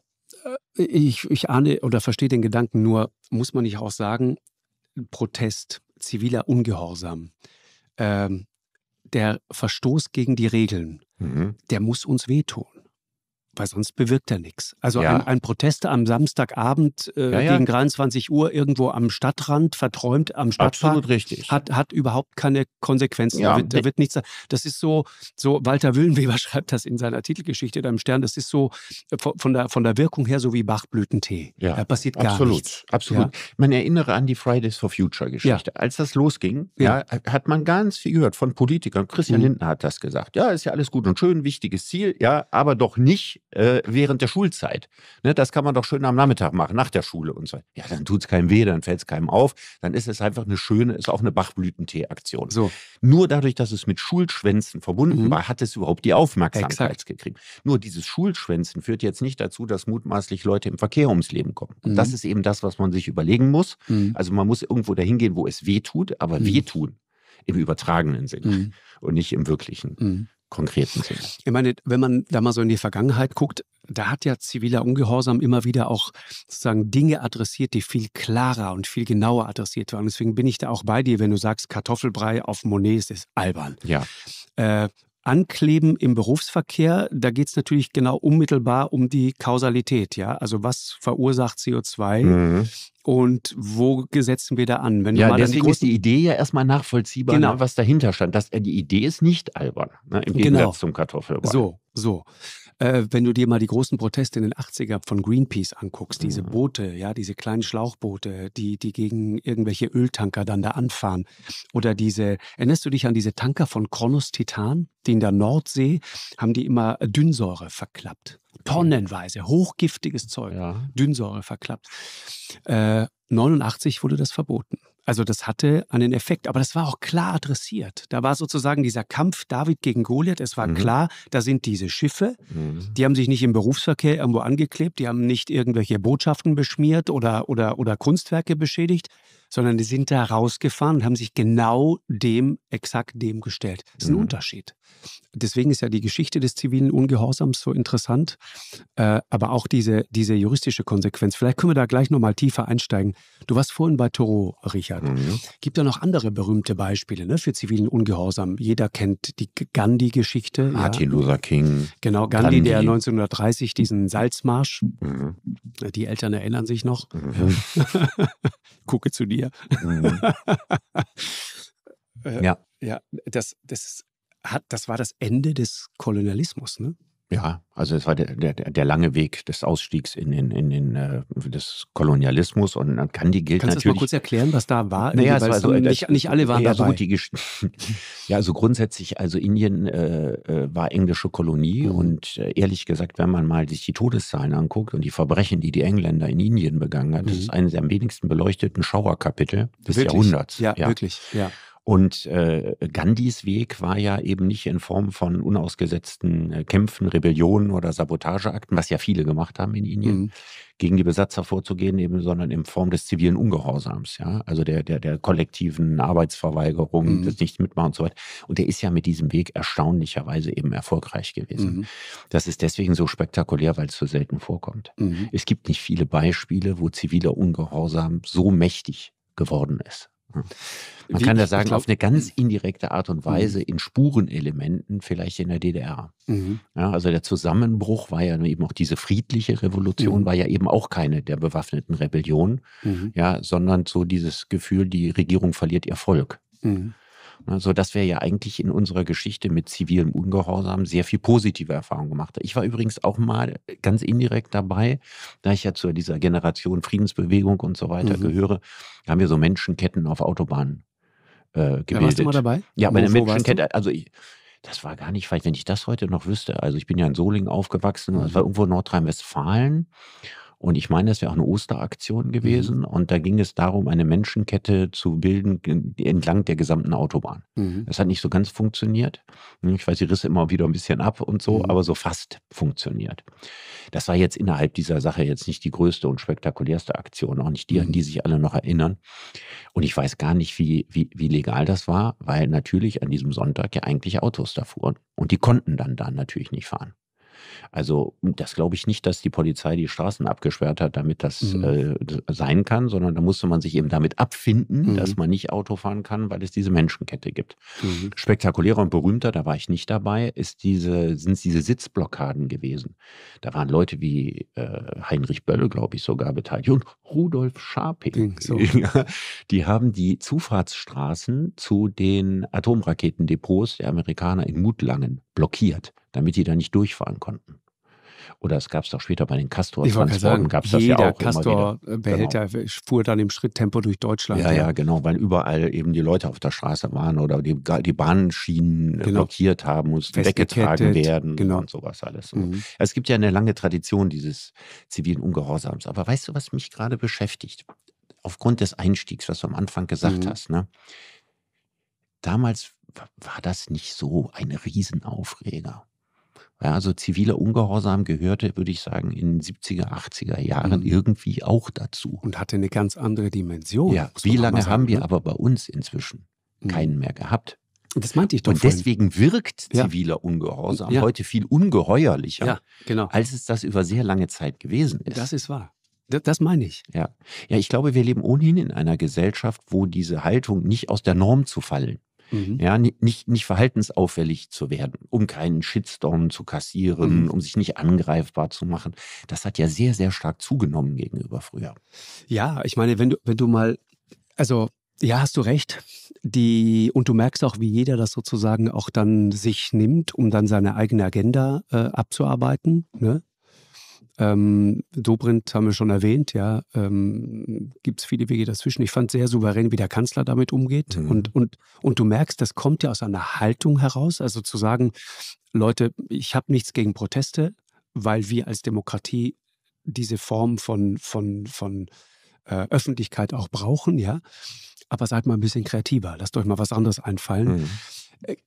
ich, ich ahne oder verstehe den Gedanken nur, muss man nicht auch sagen, Protest, ziviler Ungehorsam, ähm, der Verstoß gegen die Regeln, mhm. der muss uns wehtun weil sonst bewirkt er nichts. Also ja. ein, ein, Protest am Samstagabend äh, ja, ja. gegen 23 Uhr irgendwo am Stadtrand, verträumt am Stadtpark, Hat, hat überhaupt keine Konsequenzen. Da wird, da, wird, nichts. Das ist so, so, Walter Willenweber schreibt das in seiner Titelgeschichte im Stern, das ist so äh, von der, von der Wirkung her so wie Bachblütentee. Da passiert gar absolut, nichts. Absolut. Man erinnere an die Fridays for Future Geschichte. Als das losging, hat man ganz viel gehört von Politikern. Christian mhm. Lindner hat das gesagt. Ja, ist ja alles gut und schön, wichtiges Ziel, ja, aber doch nicht äh, während der Schulzeit. Ne, das kann man doch schön am Nachmittag machen, nach der Schule und so. Ja, dann tut es keinem weh, dann fällt es keinem auf. Dann ist es einfach eine schöne, ist auch eine Bachblütentee-Aktion. So. Nur dadurch, dass es mit Schulschwänzen verbunden mhm. war, hat es überhaupt die Aufmerksamkeit Exakt. gekriegt. Nur dieses Schulschwänzen führt jetzt nicht dazu, dass mutmaßlich Leute im Verkehr ums Leben kommen. Mhm. Das ist eben das, was man sich überlegen muss. Mhm. Also man muss irgendwo dahin gehen, wo es weh tut, aber mhm. wehtun im übertragenen Sinn mhm. und nicht im wirklichen. Mhm konkreten Sinne. Ich meine, wenn man da mal so in die Vergangenheit guckt, da hat ja ziviler Ungehorsam immer wieder auch sozusagen Dinge adressiert, die viel klarer und viel genauer adressiert waren. Deswegen bin ich da auch bei dir, wenn du sagst, Kartoffelbrei auf Monets ist albern. Ja. Äh, Ankleben im Berufsverkehr, da geht es natürlich genau unmittelbar um die Kausalität, ja. Also was verursacht CO2 mhm. und wo setzen wir da an? Wenn ja, deswegen ist die Idee ja erstmal nachvollziehbar, genau. Ne, was dahinter stand. Das, äh, die Idee ist nicht albern, ne? im genau. Gegensatz genau. zum Kartoffelbau. So, so. Äh, wenn du dir mal die großen Proteste in den 80er von Greenpeace anguckst, diese mhm. Boote, ja, diese kleinen Schlauchboote, die, die gegen irgendwelche Öltanker dann da anfahren. Oder diese, erinnerst du dich an diese Tanker von Kronos Titan, die in der Nordsee haben die immer Dünnsäure verklappt. Tonnenweise, hochgiftiges Zeug, ja. Dünnsäure verklappt. Äh, 89 wurde das verboten. Also das hatte einen Effekt, aber das war auch klar adressiert. Da war sozusagen dieser Kampf David gegen Goliath. Es war mhm. klar, da sind diese Schiffe, mhm. die haben sich nicht im Berufsverkehr irgendwo angeklebt, die haben nicht irgendwelche Botschaften beschmiert oder, oder, oder Kunstwerke beschädigt, sondern die sind da rausgefahren und haben sich genau dem, exakt dem gestellt. Das ist ein mhm. Unterschied deswegen ist ja die Geschichte des zivilen Ungehorsams so interessant, äh, aber auch diese, diese juristische Konsequenz. Vielleicht können wir da gleich nochmal tiefer einsteigen. Du warst vorhin bei Toro, Richard. Mhm. Gibt ja noch andere berühmte Beispiele ne, für zivilen Ungehorsam. Jeder kennt die Gandhi-Geschichte. Martin ja. Luther King. Genau, Gandhi, Gandhi, der 1930 diesen Salzmarsch, mhm. die Eltern erinnern sich noch. Mhm. Gucke zu dir. Mhm. Äh, ja. Ja, das, das hat, das war das Ende des Kolonialismus, ne? Ja, also es war der, der, der lange Weg des Ausstiegs in, in, in, in äh, des Kolonialismus und dann kann die gilt Kannst natürlich. Kannst du mal kurz erklären, was da war? Naja, es war so, äh, nicht, nicht, alle waren ja, dabei. So die, ja, also grundsätzlich, also Indien äh, äh, war englische Kolonie mhm. und äh, ehrlich gesagt, wenn man mal sich die Todeszahlen anguckt und die Verbrechen, die die Engländer in Indien begangen haben, mhm. das ist mhm. eines der am wenigsten beleuchteten Schauerkapitel des wirklich? Jahrhunderts. Ja, ja, wirklich. Ja. Und äh, Gandhis Weg war ja eben nicht in Form von unausgesetzten äh, Kämpfen, Rebellionen oder Sabotageakten, was ja viele gemacht haben in Indien, mhm. gegen die Besatzer vorzugehen, eben, sondern in Form des zivilen Ungehorsams, ja, also der, der, der kollektiven Arbeitsverweigerung, mhm. des Nicht-Mitmachen und so weiter. Und der ist ja mit diesem Weg erstaunlicherweise eben erfolgreich gewesen. Mhm. Das ist deswegen so spektakulär, weil es so selten vorkommt. Mhm. Es gibt nicht viele Beispiele, wo ziviler Ungehorsam so mächtig geworden ist man Wie, kann ja sagen, glaub, auf eine ganz indirekte Art und Weise mhm. in Spurenelementen vielleicht in der DDR. Mhm. Ja, also der Zusammenbruch war ja eben auch diese friedliche Revolution, mhm. war ja eben auch keine der bewaffneten Rebellion, mhm. ja, sondern so dieses Gefühl, die Regierung verliert ihr Volk. Mhm. Ne, so dass wir ja eigentlich in unserer Geschichte mit zivilem Ungehorsam sehr viel positive Erfahrungen gemacht haben. Ich war übrigens auch mal ganz indirekt dabei, da ich ja zu dieser Generation Friedensbewegung und so weiter mhm. gehöre, haben wir so Menschenketten auf Autobahnen äh, gebildet. Ja, warst du mal dabei? Ja, bei der Menschenkette, also ich, das war gar nicht weit, wenn ich das heute noch wüsste. Also ich bin ja in Solingen aufgewachsen, das mhm. war irgendwo in Nordrhein-Westfalen und ich meine, das wäre auch eine Osteraktion mhm. gewesen. Mhm. Und da ging es darum, eine Menschenkette zu bilden entlang der gesamten Autobahn. Mhm. Das hat nicht so ganz funktioniert. Hm, ich weiß, die Risse immer wieder ein bisschen ab und so, mhm. aber so fast funktioniert. Das war jetzt innerhalb dieser Sache jetzt nicht die größte und spektakulärste Aktion, auch nicht die, an mhm. die sich alle noch erinnern. Und ich weiß gar nicht, wie, wie, wie legal das war, weil natürlich an diesem Sonntag ja eigentlich Autos da fuhren. Und die konnten dann da natürlich nicht fahren. Also das glaube ich nicht, dass die Polizei die Straßen abgesperrt hat, damit das mhm. äh, sein kann, sondern da musste man sich eben damit abfinden, mhm. dass man nicht Auto fahren kann, weil es diese Menschenkette gibt. Mhm. Spektakulärer und berühmter, da war ich nicht dabei, ist diese, sind es diese Sitzblockaden gewesen. Da waren Leute wie äh, Heinrich Böll, glaube ich, sogar beteiligt und Rudolf Scharping. So. die haben die Zufahrtsstraßen zu den Atomraketendepots der Amerikaner in Mutlangen blockiert damit die da nicht durchfahren konnten. Oder es gab es doch später bei den Castor-Transporten, gab es das ja auch. Castor-Behälter äh, genau. fuhr dann im Schritttempo durch Deutschland. Ja, ja, ja, genau, weil überall eben die Leute auf der Straße waren oder die, die Bahnschienen genau. blockiert haben, mussten weggetragen werden genau. und sowas alles. Mhm. Es gibt ja eine lange Tradition dieses zivilen Ungehorsams. Aber weißt du, was mich gerade beschäftigt? Aufgrund des Einstiegs, was du am Anfang gesagt mhm. hast, ne? damals war das nicht so ein Riesenaufreger ja, also ziviler Ungehorsam gehörte, würde ich sagen, in den 70er, 80er Jahren mhm. irgendwie auch dazu. Und hatte eine ganz andere Dimension. Ja, wie lange haben wir ne? aber bei uns inzwischen mhm. keinen mehr gehabt? Das meinte ich doch. Und vorhin. deswegen wirkt ziviler ja. Ungehorsam ja. heute viel ungeheuerlicher, ja, genau. als es das über sehr lange Zeit gewesen ist. Das ist wahr. Das meine ich. Ja. ja, ich glaube, wir leben ohnehin in einer Gesellschaft, wo diese Haltung nicht aus der Norm zu fallen Mhm. Ja, nicht, nicht verhaltensauffällig zu werden, um keinen Shitstorm zu kassieren, mhm. um sich nicht angreifbar zu machen. Das hat ja sehr, sehr stark zugenommen gegenüber früher. Ja, ich meine, wenn du, wenn du mal, also ja, hast du recht. Die, und du merkst auch, wie jeder das sozusagen auch dann sich nimmt, um dann seine eigene Agenda äh, abzuarbeiten. Ne? Ähm, Dobrindt haben wir schon erwähnt, ja. Ähm, Gibt es viele Wege dazwischen. Ich fand sehr souverän, wie der Kanzler damit umgeht. Mhm. Und, und, und du merkst, das kommt ja aus einer Haltung heraus. Also zu sagen, Leute, ich habe nichts gegen Proteste, weil wir als Demokratie diese Form von, von, von äh, Öffentlichkeit auch brauchen, ja. Aber seid mal ein bisschen kreativer, lasst euch mal was anderes einfallen. Mhm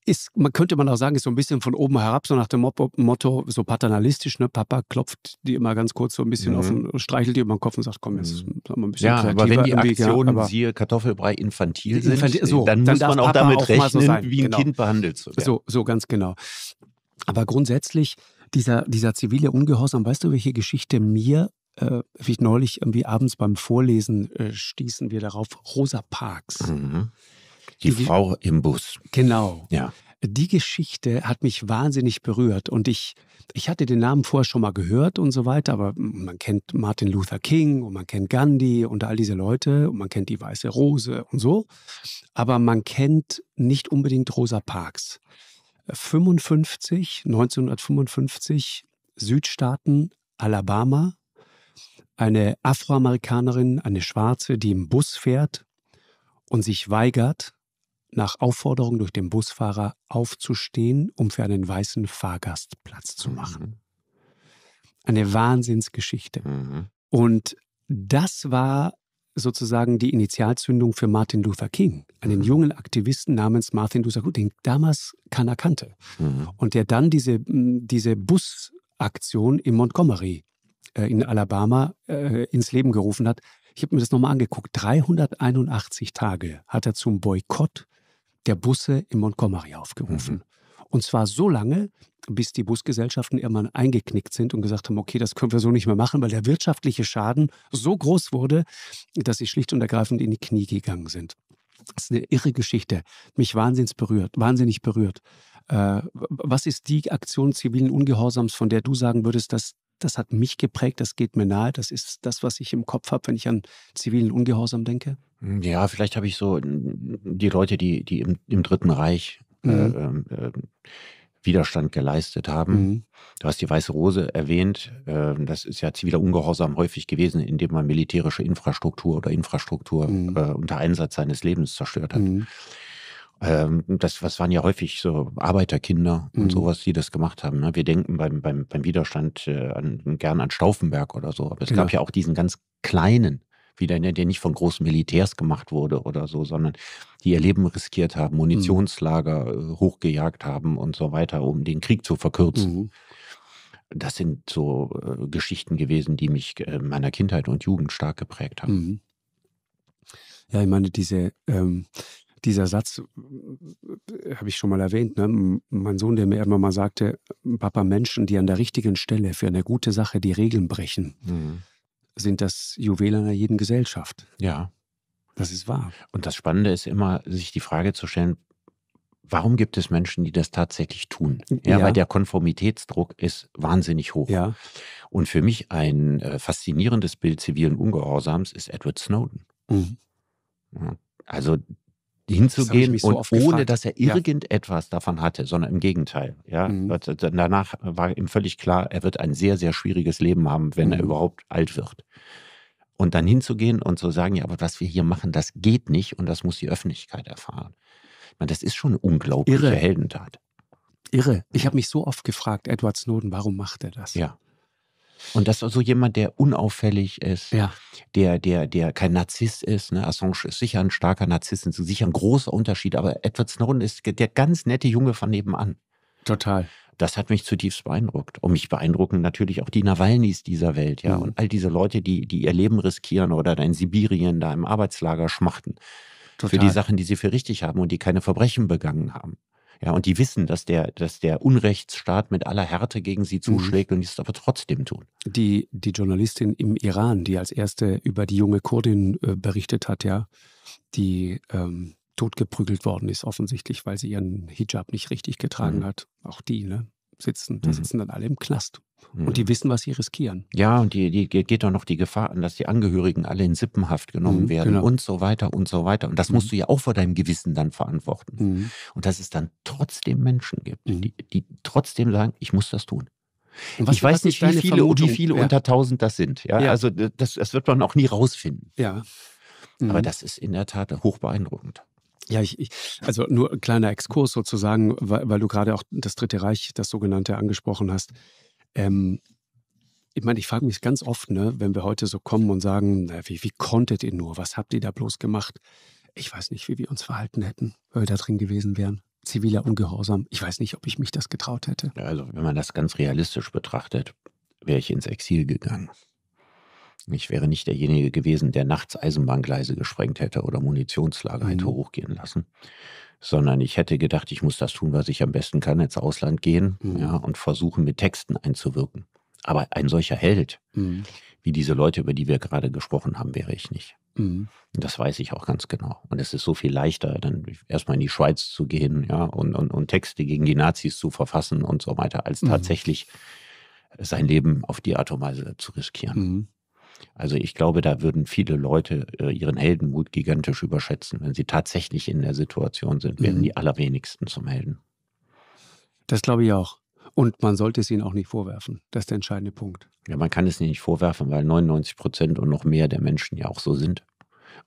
ist, man könnte man auch sagen, ist so ein bisschen von oben herab, so nach dem Motto, so paternalistisch, ne? Papa klopft die immer ganz kurz so ein bisschen mhm. auf und streichelt die über den Kopf und sagt, komm, jetzt mhm. wir ein bisschen Ja, aber wenn die Aktionen, ja, siehe Kartoffelbrei, infantil sind, infantil, so, dann, dann muss man auch Papa damit auch rechnen, so sein, wie ein genau. Kind behandelt zu werden. So, so ganz genau. Aber grundsätzlich, dieser, dieser zivile Ungehorsam, weißt du, welche Geschichte mir äh, wie ich neulich irgendwie abends beim Vorlesen äh, stießen wir darauf, Rosa Parks. Mhm. Die, die Frau im Bus. Genau. Ja. Die Geschichte hat mich wahnsinnig berührt und ich, ich hatte den Namen vorher schon mal gehört und so weiter, aber man kennt Martin Luther King und man kennt Gandhi und all diese Leute und man kennt die Weiße Rose und so, aber man kennt nicht unbedingt Rosa Parks. 55, 1955, Südstaaten, Alabama, eine Afroamerikanerin, eine Schwarze, die im Bus fährt und sich weigert, nach Aufforderung durch den Busfahrer aufzustehen, um für einen weißen Fahrgast Platz zu machen. Mhm. Eine Wahnsinnsgeschichte. Mhm. Und das war sozusagen die Initialzündung für Martin Luther King, einen mhm. jungen Aktivisten namens Martin Luther King, den damals keiner kannte. Mhm. Und der dann diese, diese Busaktion in Montgomery äh, in Alabama äh, ins Leben gerufen hat. Ich habe mir das nochmal angeguckt. 381 Tage hat er zum Boykott der Busse in Montgomery aufgerufen. Mhm. Und zwar so lange, bis die Busgesellschaften irgendwann eingeknickt sind und gesagt haben, okay, das können wir so nicht mehr machen, weil der wirtschaftliche Schaden so groß wurde, dass sie schlicht und ergreifend in die Knie gegangen sind. Das ist eine irre Geschichte. Mich wahnsinnig berührt, wahnsinnig berührt. Äh, was ist die Aktion zivilen Ungehorsams, von der du sagen würdest, dass das hat mich geprägt, das geht mir nahe, das ist das, was ich im Kopf habe, wenn ich an zivilen Ungehorsam denke? Hm, ja, vielleicht habe ich so die Leute, die, die im, im Dritten Reich äh, mhm. äh, äh, Widerstand geleistet haben. Mhm. Du hast die Weiße Rose erwähnt. Äh, das ist ja ziviler Ungehorsam häufig gewesen, indem man militärische Infrastruktur oder Infrastruktur mhm. Äh, unter Einsatz seines Lebens zerstört hat. Mhm. Ähm, das, was waren ja häufig so Arbeiterkinder und mhm. sowas, die das gemacht haben. Ne? Wir denken beim, beim, beim Widerstand äh, an, gern an Stauffenberg oder so, aber es gab genau. ja auch diesen ganz kleinen wieder, der nicht von großen Militärs gemacht wurde oder so, sondern die ihr Leben riskiert haben, mhm. Munitionslager mhm. hochgejagt haben und so weiter, um den Krieg zu verkürzen. Mhm. Das sind so äh, Geschichten gewesen, die mich äh, meiner Kindheit und Jugend stark geprägt haben. Mhm. Ja, ich meine, diese, ähm, dieser Satz, äh, habe ich schon mal erwähnt, ne? mein Sohn, der mir irgendwann mal sagte, Papa, Menschen, die an der richtigen Stelle für eine gute Sache die Regeln brechen, mhm. sind das Juwel einer jeden Gesellschaft. Ja. Das ist wahr. Und das Spannende ist immer, sich die Frage zu stellen, warum gibt es Menschen, die das tatsächlich tun? Ja, ja. weil der Konformitätsdruck ist wahnsinnig hoch. Ja. Und für mich ein äh, faszinierendes Bild zivilen Ungehorsams ist Edward Snowden. Mhm. Also hinzugehen so und ohne gefragt. dass er irgendetwas ja. davon hatte, sondern im Gegenteil. Ja, mhm. danach war ihm völlig klar, er wird ein sehr sehr schwieriges Leben haben, wenn mhm. er überhaupt alt wird. Und dann hinzugehen und zu sagen, ja, aber was wir hier machen, das geht nicht und das muss die Öffentlichkeit erfahren. meine, das ist schon eine unglaubliche Irre. Heldentat. Irre. Ich habe mich so oft gefragt, Edward Snowden, warum macht er das? Ja. Und das ist so also jemand, der unauffällig ist, ja. der, der, der kein Narzisst ist, ne? Assange ist sicher ein starker Narzisst, ist sicher ein großer Unterschied, aber Edward Snowden ist der ganz nette Junge von nebenan. Total. Das hat mich zutiefst beeindruckt. Und mich beeindrucken natürlich auch die Nawalnys dieser Welt, ja. Mhm. Und all diese Leute, die, die ihr Leben riskieren oder da in Sibirien, da im Arbeitslager schmachten. Total. Für die Sachen, die sie für richtig haben und die keine Verbrechen begangen haben. Ja, und die wissen, dass der, dass der Unrechtsstaat mit aller Härte gegen sie mhm. zuschlägt mhm. und die es aber trotzdem tun. Die, die Journalistin im Iran, die als erste über die junge Kurdin äh, berichtet hat, ja, die ähm, totgeprügelt worden ist, offensichtlich, weil sie ihren Hijab nicht richtig getragen mhm. hat. Auch die, ne? sitzen. Da mhm. sitzen dann alle im Knast. Mhm. Und die mhm. wissen, was sie riskieren. Ja, und die, die geht doch noch die Gefahr an, dass die Angehörigen alle in Sippenhaft genommen mhm, werden genau. und so weiter und so weiter. Und das musst mhm. du ja auch vor deinem Gewissen dann verantworten. Mhm. Und dass es dann trotzdem Menschen gibt, die, die trotzdem sagen, ich muss das tun. Was, ich weiß nicht, wie viele, wie viele ja. unter 1000 das sind. Ja, ja. Also das, das, wird man auch nie rausfinden. Ja. Mhm. Aber das ist in der Tat hoch beeindruckend. Ja, ich, ich, also nur ein kleiner Exkurs sozusagen, weil, weil, du gerade auch das Dritte Reich, das sogenannte, angesprochen hast. Ähm, ich meine, ich frage mich ganz oft, ne, wenn wir heute so kommen und sagen, na, wie, wie konntet ihr nur, was habt ihr da bloß gemacht? Ich weiß nicht, wie wir uns verhalten hätten, weil wir da drin gewesen wären. Ziviler Ungehorsam. Ich weiß nicht, ob ich mich das getraut hätte. Also, wenn man das ganz realistisch betrachtet, wäre ich ins Exil gegangen. Ich wäre nicht derjenige gewesen, der nachts Eisenbahngleise gesprengt hätte oder Munitionslager mhm. hätte hochgehen lassen, sondern ich hätte gedacht, ich muss das tun, was ich am besten kann, ins Ausland gehen mhm. ja, und versuchen, mit Texten einzuwirken. Aber ein solcher Held, mhm. wie diese Leute, über die wir gerade gesprochen haben, wäre ich nicht. Mhm. Das weiß ich auch ganz genau. Und es ist so viel leichter, dann erstmal in die Schweiz zu gehen ja, und, und, und Texte gegen die Nazis zu verfassen und so weiter, als mhm. tatsächlich sein Leben auf die Art und Weise zu riskieren. Mhm. Also ich glaube, da würden viele Leute äh, ihren Heldenmut gigantisch überschätzen, wenn sie tatsächlich in der Situation sind, werden mhm. die allerwenigsten zum Helden. Das glaube ich auch. Und man sollte es ihnen auch nicht vorwerfen. Das ist der entscheidende Punkt. Ja, man kann es ihnen nicht vorwerfen, weil 99 Prozent und noch mehr der Menschen ja auch so sind.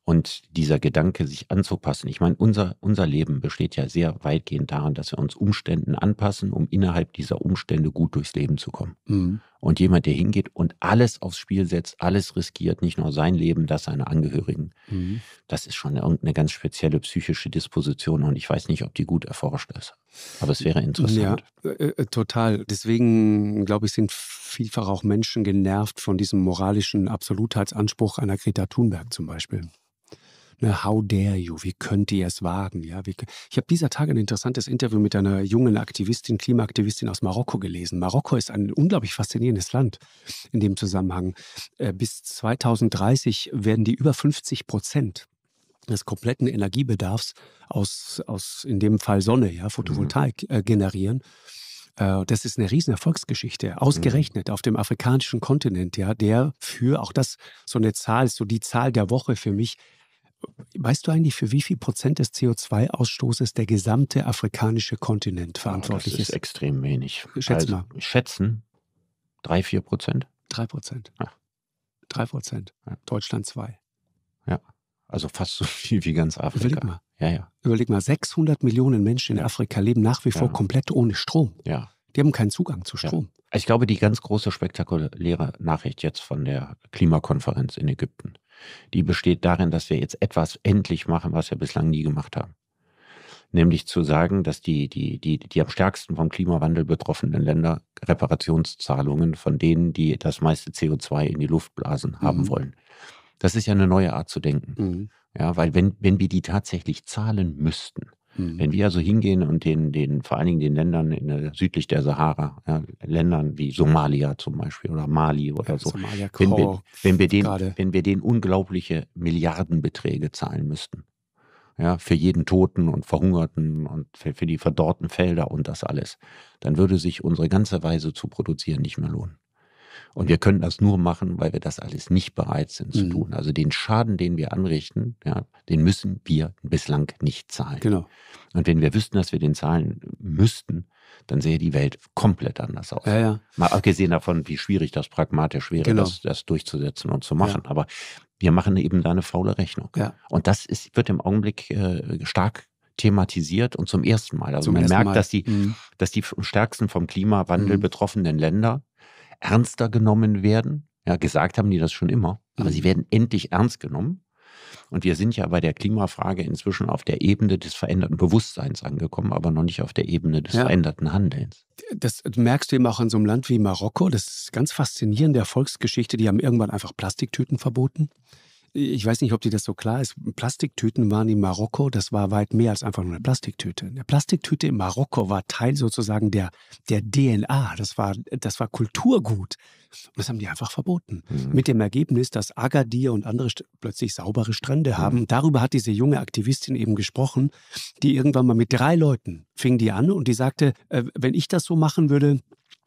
Und dieser Gedanke, sich anzupassen. Ich meine, unser, unser Leben besteht ja sehr weitgehend daran, dass wir uns Umständen anpassen, um innerhalb dieser Umstände gut durchs Leben zu kommen. Mhm und jemand, der hingeht und alles aufs Spiel setzt, alles riskiert, nicht nur sein Leben, das seiner Angehörigen, mhm. das ist schon irgendeine ganz spezielle psychische Disposition und ich weiß nicht, ob die gut erforscht ist. Aber es wäre interessant. Ja, äh, äh total. Deswegen, glaube ich, sind vielfach auch Menschen genervt von diesem moralischen Absolutheitsanspruch einer Greta Thunberg zum Beispiel ne, how dare you, wie könnt ihr es wagen? Ja, wie, ich habe dieser Tage ein interessantes Interview mit einer jungen Aktivistin, Klimaaktivistin aus Marokko gelesen. Marokko ist ein unglaublich faszinierendes Land in dem Zusammenhang. Äh, bis 2030 werden die über 50 Prozent des kompletten Energiebedarfs aus, aus in dem Fall Sonne, ja, mhm. Photovoltaik mhm. äh, generieren. Äh, das ist eine riesen Erfolgsgeschichte, ausgerechnet mhm. auf dem afrikanischen Kontinent, ja, der für auch das so eine Zahl so die Zahl der Woche für mich, Weißt du eigentlich, für wie viel Prozent des CO2-Ausstoßes der gesamte afrikanische Kontinent verantwortlich ist? das ist extrem wenig. Schätz also, mal. Schätzen drei, vier Prozent. Drei Prozent. Ja. Drei Prozent. Ja. Deutschland zwei. Ja, also fast so viel wie ganz Afrika. Überleg mal. Ja, ja. Überleg mal, 600 Millionen Menschen in ja. Afrika leben nach wie vor komplett ohne Strom. Ja. Die haben keinen Zugang zu Strom. Ich glaube, die ganz große spektakuläre Nachricht jetzt von der Klimakonferenz in Ägypten die besteht darin, dass wir jetzt etwas endlich machen, was wir bislang nie gemacht haben. Nämlich zu sagen, dass die, die, die, die am stärksten vom Klimawandel betroffenen Länder Reparationszahlungen von denen, die das meiste CO2 in die Luft blasen, mhm. haben mhm. wollen. Das ist ja eine neue Art zu denken. Mhm. Ja, weil wenn, wenn wir die tatsächlich zahlen müssten, Mhm. Wenn wir also hingehen und den, den, vor allen Dingen den Ländern in der, südlich der Sahara, ja, Ländern wie Somalia zum Beispiel oder Mali oder ja, so, Somalia, wenn, wir, wenn, wir den, wenn wir denen unglaubliche Milliardenbeträge zahlen müssten. Ja, für jeden Toten und Verhungerten und für, für die verdorrten Felder und das alles, dann würde sich unsere ganze Weise zu produzieren nicht mehr lohnen. Und wir können das nur machen, weil wir das alles nicht bereit sind zu mhm. tun. Also den Schaden, den wir anrichten, ja, den müssen wir bislang nicht zahlen. Genau. Und wenn wir wüssten, dass wir den zahlen müssten, dann sähe die Welt komplett anders aus. Ja, ja. Mal abgesehen davon, wie schwierig das pragmatisch wäre, genau. das, das, durchzusetzen und zu machen. Ja. Aber wir machen eben da eine faule Rechnung. Und das ist, wird im Augenblick äh, stark thematisiert und zum ersten Mal. Also zum man merkt, dass die, mhm. dass die stärksten vom Klimawandel mhm. betroffenen Länder ernster genommen werden. Ja, gesagt haben die das schon immer, aber mhm. sie werden endlich ernst genommen. Und wir sind ja bei der Klimafrage inzwischen auf der Ebene des veränderten Bewusstseins angekommen, aber noch nicht auf der Ebene des ja. veränderten Handelns. Das merkst du eben auch in so einem Land wie Marokko. Das ist ganz faszinierend, der Volksgeschichte. Die haben irgendwann einfach Plastiktüten verboten ich weiß nicht, ob dir das so klar ist, Plastiktüten waren in Marokko, das war weit mehr als einfach nur eine Plastiktüte. Eine Plastiktüte in Marokko war Teil sozusagen der, der DNA, das war, das war Kulturgut. Und das haben die einfach verboten. Mhm. Mit dem Ergebnis, dass Agadir und andere plötzlich saubere Strände mhm. haben. Mhm. Darüber hat diese junge Aktivistin eben gesprochen, die irgendwann mal mit drei Leuten fing die an und die sagte, äh, wenn ich das so machen würde,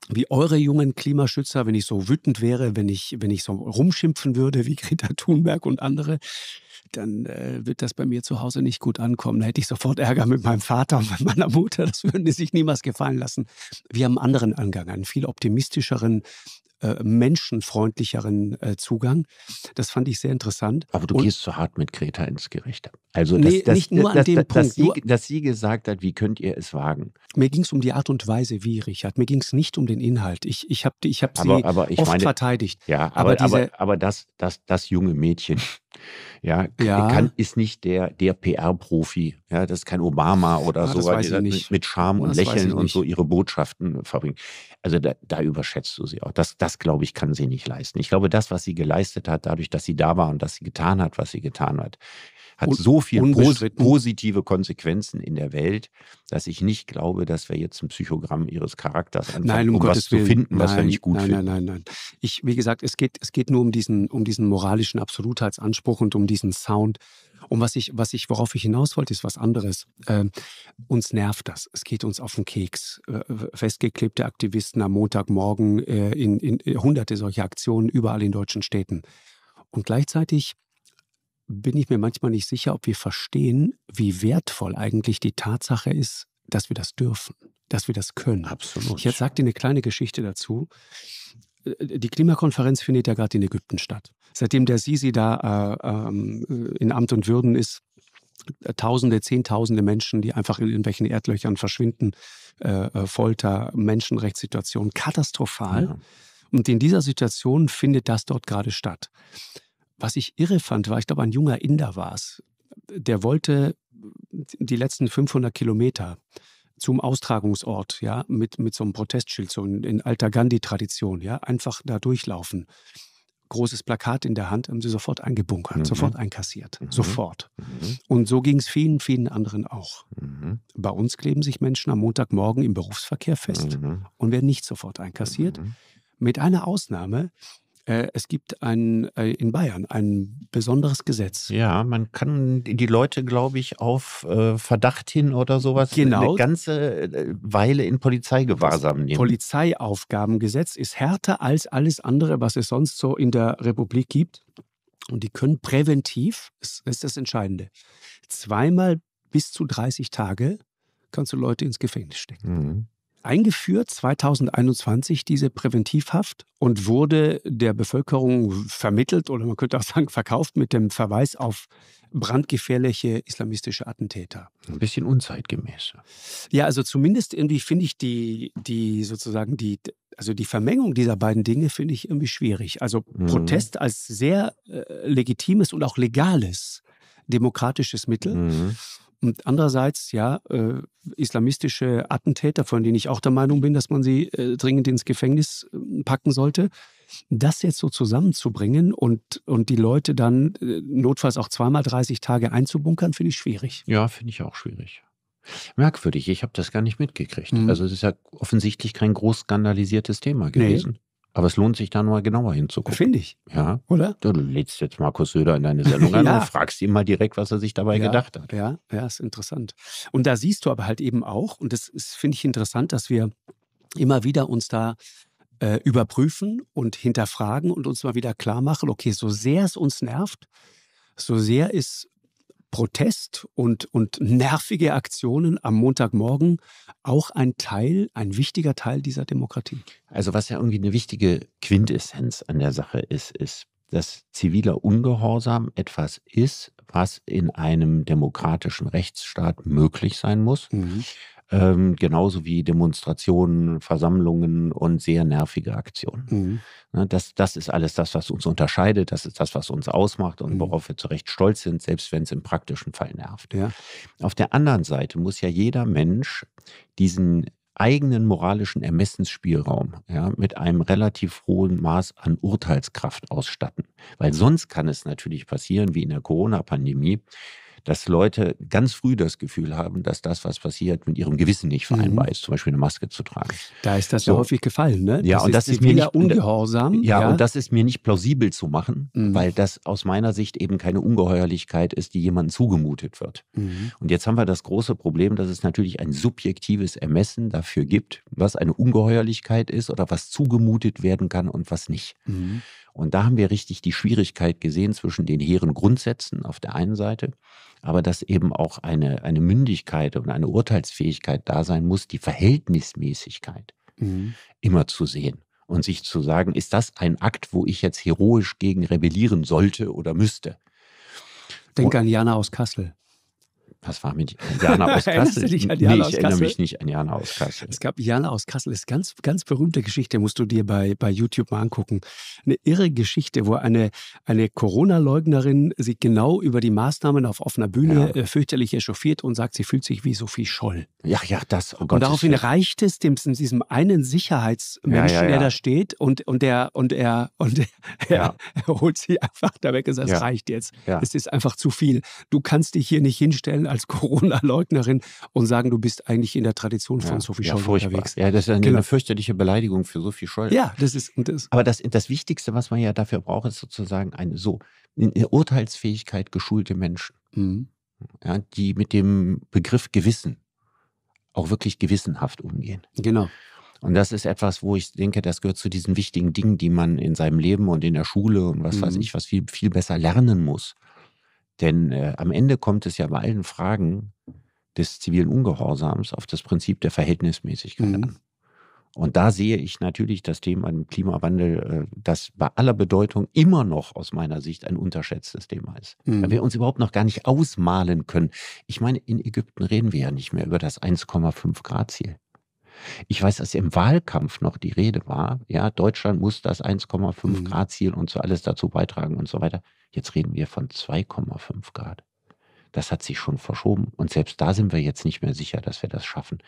wie eure jungen Klimaschützer, wenn ich so wütend wäre, wenn ich, wenn ich so rumschimpfen würde wie Greta Thunberg und andere, dann äh, wird das bei mir zu Hause nicht gut ankommen. Da hätte ich sofort Ärger mit meinem Vater und mit meiner Mutter. Das würden die sich niemals gefallen lassen. Wir haben einen anderen Angang, einen viel optimistischeren, äh, menschenfreundlicheren äh, Zugang. Das fand ich sehr interessant. Aber du und gehst zu so hart mit Greta ins Gericht. Also dass, nee, das, nicht nur das, an das, dem Punkt, sie, dass sie gesagt hat, wie könnt ihr es wagen? Mir ging es um die Art und Weise, wie Richard. Mir ging es nicht um den Inhalt. Ich, ich habe ich hab sie aber, aber ich oft meine, verteidigt. Ja, aber, aber, diese, aber, aber das, das, das junge Mädchen ja, ja. Kant ist nicht der, der PR-Profi. Ja, das ist kein Obama oder Ach, so, weil mit, mit Charme und das Lächeln und so ihre Botschaften äh, verbringen. Also da, da überschätzt du sie auch. Das, das, glaube ich, kann sie nicht leisten. Ich glaube, das, was sie geleistet hat, dadurch, dass sie da war und dass sie getan hat, was sie getan hat, hat und so viele positive Konsequenzen in der Welt, dass ich nicht glaube, dass wir jetzt ein Psychogramm ihres Charakters anfangen, nein, um, um was Willen. zu finden, was nein, wir nicht gut nein, finden. Nein, nein, nein ich, wie gesagt, es geht, es geht nur um diesen, um diesen moralischen Absolutheitsanspruch und um diesen Sound. Und was ich, was ich, worauf ich hinaus wollte, ist was anderes. Ähm, uns nervt das. Es geht uns auf den Keks. Äh, festgeklebte Aktivisten am Montagmorgen äh, in, in äh, hunderte solcher Aktionen überall in deutschen Städten. Und gleichzeitig bin ich mir manchmal nicht sicher, ob wir verstehen, wie wertvoll eigentlich die Tatsache ist, dass wir das dürfen, dass wir das können. Absolut. Ich dir eine kleine Geschichte dazu. Äh, die Klimakonferenz findet ja gerade in Ägypten statt. Seitdem der Sisi da äh, ähm, äh, in Amt und Würden ist, äh, Tausende, Zehntausende Menschen, die einfach in irgendwelchen Erdlöchern verschwinden, äh, äh, Folter, Menschenrechtssituation, katastrophal. Ja. Und in dieser Situation findet das dort gerade statt. Was ich irre fand, war, ich glaube, ein junger Inder war es, der wollte die letzten 500 Kilometer zum Austragungsort, ja, mit, mit so einem Protestschild, so in, in alter Gandhi-Tradition, ja, einfach da durchlaufen. Großes Plakat in der Hand, haben sie sofort eingebunkert, mhm. sofort einkassiert, mhm. sofort. Mhm. Und so ging es vielen, vielen anderen auch. Mhm. Bei uns kleben sich Menschen am Montagmorgen im Berufsverkehr fest mhm. und werden nicht sofort einkassiert. Mhm. Mit einer Ausnahme, äh, es gibt ein, äh, in Bayern ein besonderes Gesetz. Ja, man kann die Leute, glaube ich, auf äh, Verdacht hin oder sowas genau. eine ganze Weile in Polizeigewahrsam nehmen. Das Polizeiaufgabengesetz ist härter als alles andere, was es sonst so in der Republik gibt. Und die können präventiv, das ist das Entscheidende, zweimal bis zu 30 Tage kannst du Leute ins Gefängnis stecken. Mhm eingeführt, 2021, diese Präventivhaft und wurde der Bevölkerung vermittelt oder man könnte auch sagen verkauft mit dem Verweis auf brandgefährliche islamistische Attentäter. Ein bisschen unzeitgemäß. Ja, also zumindest irgendwie finde ich die, die sozusagen die, also die Vermengung dieser beiden Dinge finde ich irgendwie schwierig. Also mhm. Protest als sehr äh, legitimes und auch legales demokratisches Mittel. Mhm. Und andererseits, ja, äh, islamistische Attentäter, von denen ich auch der Meinung bin, dass man sie äh, dringend ins Gefängnis äh, packen sollte, das jetzt so zusammenzubringen und, und die Leute dann äh, notfalls auch zweimal 30 Tage einzubunkern, finde ich schwierig. Ja, finde ich auch schwierig. Merkwürdig, ich habe das gar nicht mitgekriegt. Mhm. Also es ist ja offensichtlich kein groß skandalisiertes Thema gewesen. Nee. Aber es lohnt sich da mal genauer hinzugucken. Finde ich. Ja. Oder? Du lädst jetzt Markus Söder in deine Sendung ein ja. und fragst ihn mal direkt, was er sich dabei ja, gedacht hat. Ja, ja, ist interessant. Und da siehst du aber halt eben auch, und das finde ich interessant, dass wir immer wieder uns da äh, überprüfen und hinterfragen und uns mal wieder klar machen, okay, so sehr es uns nervt, so sehr ist Protest und, und nervige Aktionen am Montagmorgen auch ein Teil, ein wichtiger Teil dieser Demokratie. Also was ja irgendwie eine wichtige Quintessenz an der Sache ist, ist, dass ziviler Ungehorsam etwas ist, was in einem demokratischen Rechtsstaat möglich sein muss. Mhm ähm, genauso wie Demonstrationen, Versammlungen und sehr nervige Aktionen. Mhm. Ne, das, das ist alles das, was uns unterscheidet, das ist das, was uns ausmacht und mhm. worauf wir zu Recht stolz sind, selbst wenn es im praktischen Fall nervt. Ja. Auf der anderen Seite muss ja jeder Mensch diesen eigenen moralischen Ermessensspielraum ja, mit einem relativ hohen Maß an Urteilskraft ausstatten. Weil sonst kann es natürlich passieren, wie in der Corona-Pandemie, dass Leute ganz früh das Gefühl haben, dass das, was passiert, mit ihrem Gewissen nicht mhm. vereinbar mhm. ist, zum Beispiel eine Maske zu tragen. Da ist das so. ja häufig gefallen, ne? Das ja, und ist, das ist, mir nicht ungehorsam. Ja, ja, und das ist mir nicht plausibel zu machen, mhm. weil das aus meiner Sicht eben keine Ungeheuerlichkeit ist, die jemandem zugemutet wird. Mhm. Und jetzt haben wir das große Problem, dass es natürlich ein subjektives Ermessen dafür gibt, was eine Ungeheuerlichkeit ist oder was zugemutet werden kann und was nicht. Mhm. Und da haben wir richtig die Schwierigkeit gesehen zwischen den hehren Grundsätzen auf der einen Seite aber dass eben auch eine, eine Mündigkeit und eine Urteilsfähigkeit da sein muss, die Verhältnismäßigkeit mhm. immer zu sehen und sich zu sagen, ist das ein Akt, wo ich jetzt heroisch gegen rebellieren sollte oder müsste? Denk und, an Jana aus Kassel was war mit Jana aus Kassel? dich an Jana nee, ich aus erinnere mich nicht an Jana aus Kassel. Es gab Jana aus Kassel, ist ganz, ganz berühmte Geschichte, musst du dir bei, bei YouTube mal angucken. Eine irre Geschichte, wo eine, eine Corona-Leugnerin sich genau über die Maßnahmen auf offener Bühne ja. Äh, fürchterlich echauffiert und sagt, sie fühlt sich wie Sophie Scholl. Ja, ja, das. Oh Gott, und daraufhin reicht es dem, diesem einen Sicherheitsmenschen, ja, ja, der da steht und, und der und er und der, er, er holt sie einfach da weg und sagt, es reicht jetzt. Es ist einfach zu viel. Du kannst dich hier nicht hinstellen als Corona-Leugnerin und sagen, du bist eigentlich in der Tradition von ja, Sophie Scholl ja, unterwegs. Ja, das ist eine, genau. fürchterliche Beleidigung für Sophie Scholl. Ja, das ist. Das Aber das, das Wichtigste, was man ja dafür braucht, ist sozusagen eine so eine äh, Urteilsfähigkeit geschulte Menschen, mhm. ja, die mit dem Begriff Gewissen auch wirklich gewissenhaft umgehen. Genau. Und das ist etwas, wo ich denke, das gehört zu diesen wichtigen Dingen, die man in seinem Leben und in der Schule und was mhm. weiß ich, was viel, viel besser lernen muss. Denn äh, am Ende kommt es ja bei allen Fragen des zivilen Ungehorsams auf das Prinzip der Verhältnismäßigkeit mhm. an. Und da sehe ich natürlich das Thema Klimawandel, äh, das bei aller Bedeutung immer noch aus meiner Sicht ein unterschätztes Thema ist. Mhm. Weil wir uns überhaupt noch gar nicht ausmalen können. Ich meine, in Ägypten reden wir ja nicht mehr über das 1,5 Grad Ziel. Ich weiß, dass im Wahlkampf noch die Rede war, ja, Deutschland muss das 1,5 mhm. Grad Ziel und so alles dazu beitragen und so weiter. Jetzt reden wir von 2,5 Grad. Das hat sich schon verschoben. Und selbst da sind wir jetzt nicht mehr sicher, dass wir das schaffen.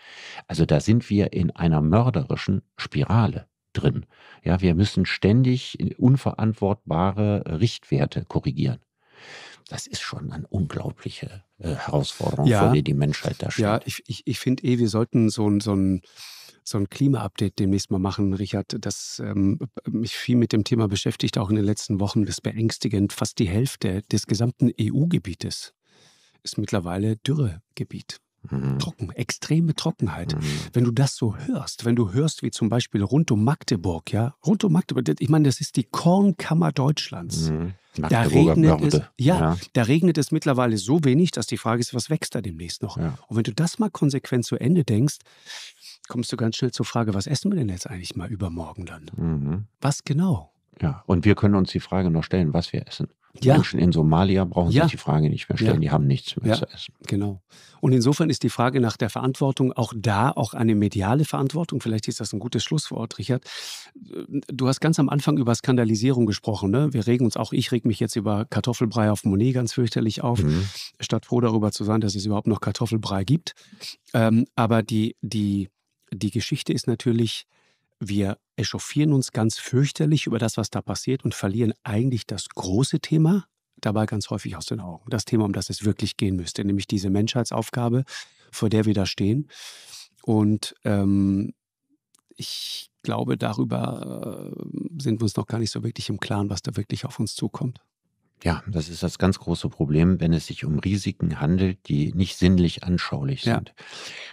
Also da sind wir in einer mörderischen Spirale drin. Ja, wir müssen ständig unverantwortbare Richtwerte korrigieren das ist schon eine unglaubliche äh, Herausforderung, ja, vor der die Menschheit da steht. Ja, ich, ich, ich finde eh, wir sollten so, so ein so ein Klima-Update demnächst mal machen, Richard. Das ähm, mich viel mit dem Thema beschäftigt, auch in den letzten Wochen. Das ist beängstigend. Fast die Hälfte des gesamten EU-Gebietes ist mittlerweile Dürregebiet. Mhm. Trocken, extreme Trockenheit. Mhm. Wenn du das so hörst, wenn du hörst, wie zum Beispiel rund um Magdeburg, ja, rund um Magdeburg, ich meine, das ist die Kornkammer Deutschlands. Mhm. Da regnet, Börde. es, ja, ja, da regnet es mittlerweile so wenig, dass die Frage ist, was wächst da demnächst noch? Ja. Und wenn du das mal konsequent zu Ende denkst, kommst du ganz schnell zur Frage, was essen wir denn jetzt eigentlich mal übermorgen dann? Mhm. Was genau? Ja, und wir können uns die Frage noch stellen, was wir essen. Die ja. Menschen in Somalia brauchen ja. sich die Frage nicht mehr stellen, ja. die haben nichts mehr zu essen. Genau. Und insofern ist die Frage nach der Verantwortung auch da auch eine mediale Verantwortung. Vielleicht ist das ein gutes Schlusswort, Richard. Du hast ganz am Anfang über Skandalisierung gesprochen. Ne? Wir regen uns auch, ich reg mich jetzt über Kartoffelbrei auf Monet ganz fürchterlich auf, mhm. statt froh darüber zu sein, dass es überhaupt noch Kartoffelbrei gibt. Ähm, aber die, die, die Geschichte ist natürlich wir echauffieren uns ganz fürchterlich über das, was da passiert und verlieren eigentlich das große Thema dabei ganz häufig aus den Augen. Das Thema, um das es wirklich gehen müsste, nämlich diese Menschheitsaufgabe, vor der wir da stehen. Und ähm, ich glaube, darüber äh, sind wir uns noch gar nicht so wirklich im Klaren, was da wirklich auf uns zukommt. Ja, das ist das ganz große Problem, wenn es sich um Risiken handelt, die nicht sinnlich anschaulich sind. Ja.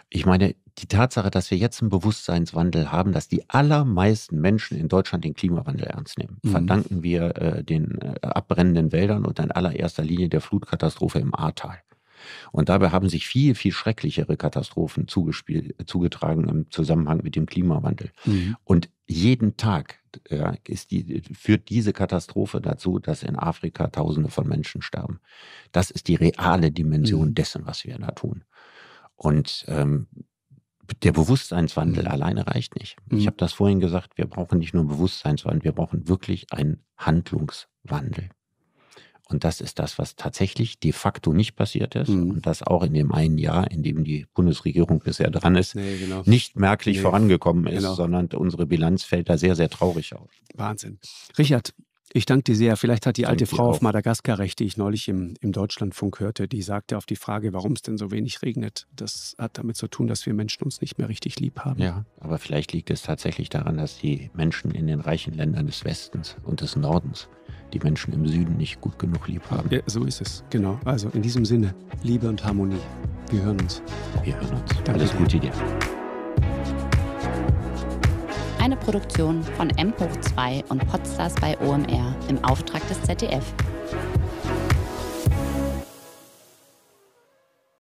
Ich meine, die Tatsache, dass wir jetzt einen Bewusstseinswandel haben, dass die allermeisten Menschen in Deutschland den Klimawandel ernst nehmen, mhm. verdanken wir äh, den äh, abbrennenden Wäldern und in allererster Linie der Flutkatastrophe im Ahrtal. Und dabei haben sich viel, viel schrecklichere Katastrophen zugetragen im Zusammenhang mit dem Klimawandel. Mhm. Und jeden Tag ja, äh, die, führt diese Katastrophe dazu, dass in Afrika Tausende von Menschen sterben. Das ist die reale Dimension mhm. dessen, was wir da tun. Und ähm, der Bewusstseinswandel mhm. alleine reicht nicht. Ich mhm. habe das vorhin gesagt, wir brauchen nicht nur Bewusstseinswandel, wir brauchen wirklich einen Handlungswandel. Und das ist das, was tatsächlich de facto nicht passiert ist mhm. und das auch in dem einen Jahr, in dem die Bundesregierung bisher dran ist, nee, genau. nicht merklich nee. vorangekommen ist, genau. sondern unsere Bilanz fällt da sehr, sehr traurig aus. Wahnsinn. Richard, ich danke dir sehr. Vielleicht hat die alte Frau auf Madagaskar recht, die ich neulich im, im Deutschlandfunk hörte, die sagte auf die Frage, warum es denn so wenig regnet. Das hat damit zu tun, dass wir Menschen uns nicht mehr richtig lieb haben. Ja, aber vielleicht liegt es tatsächlich daran, dass die Menschen in den reichen Ländern des Westens und des Nordens die Menschen im Süden nicht gut genug lieb haben. Ja, so ist es, genau. Also in diesem Sinne, Liebe und Harmonie. Wir hören uns. Wir hören uns. Danke Alles Gute dir eine Produktion von M hoch 2 und Podstars bei OMR im Auftrag des ZDF.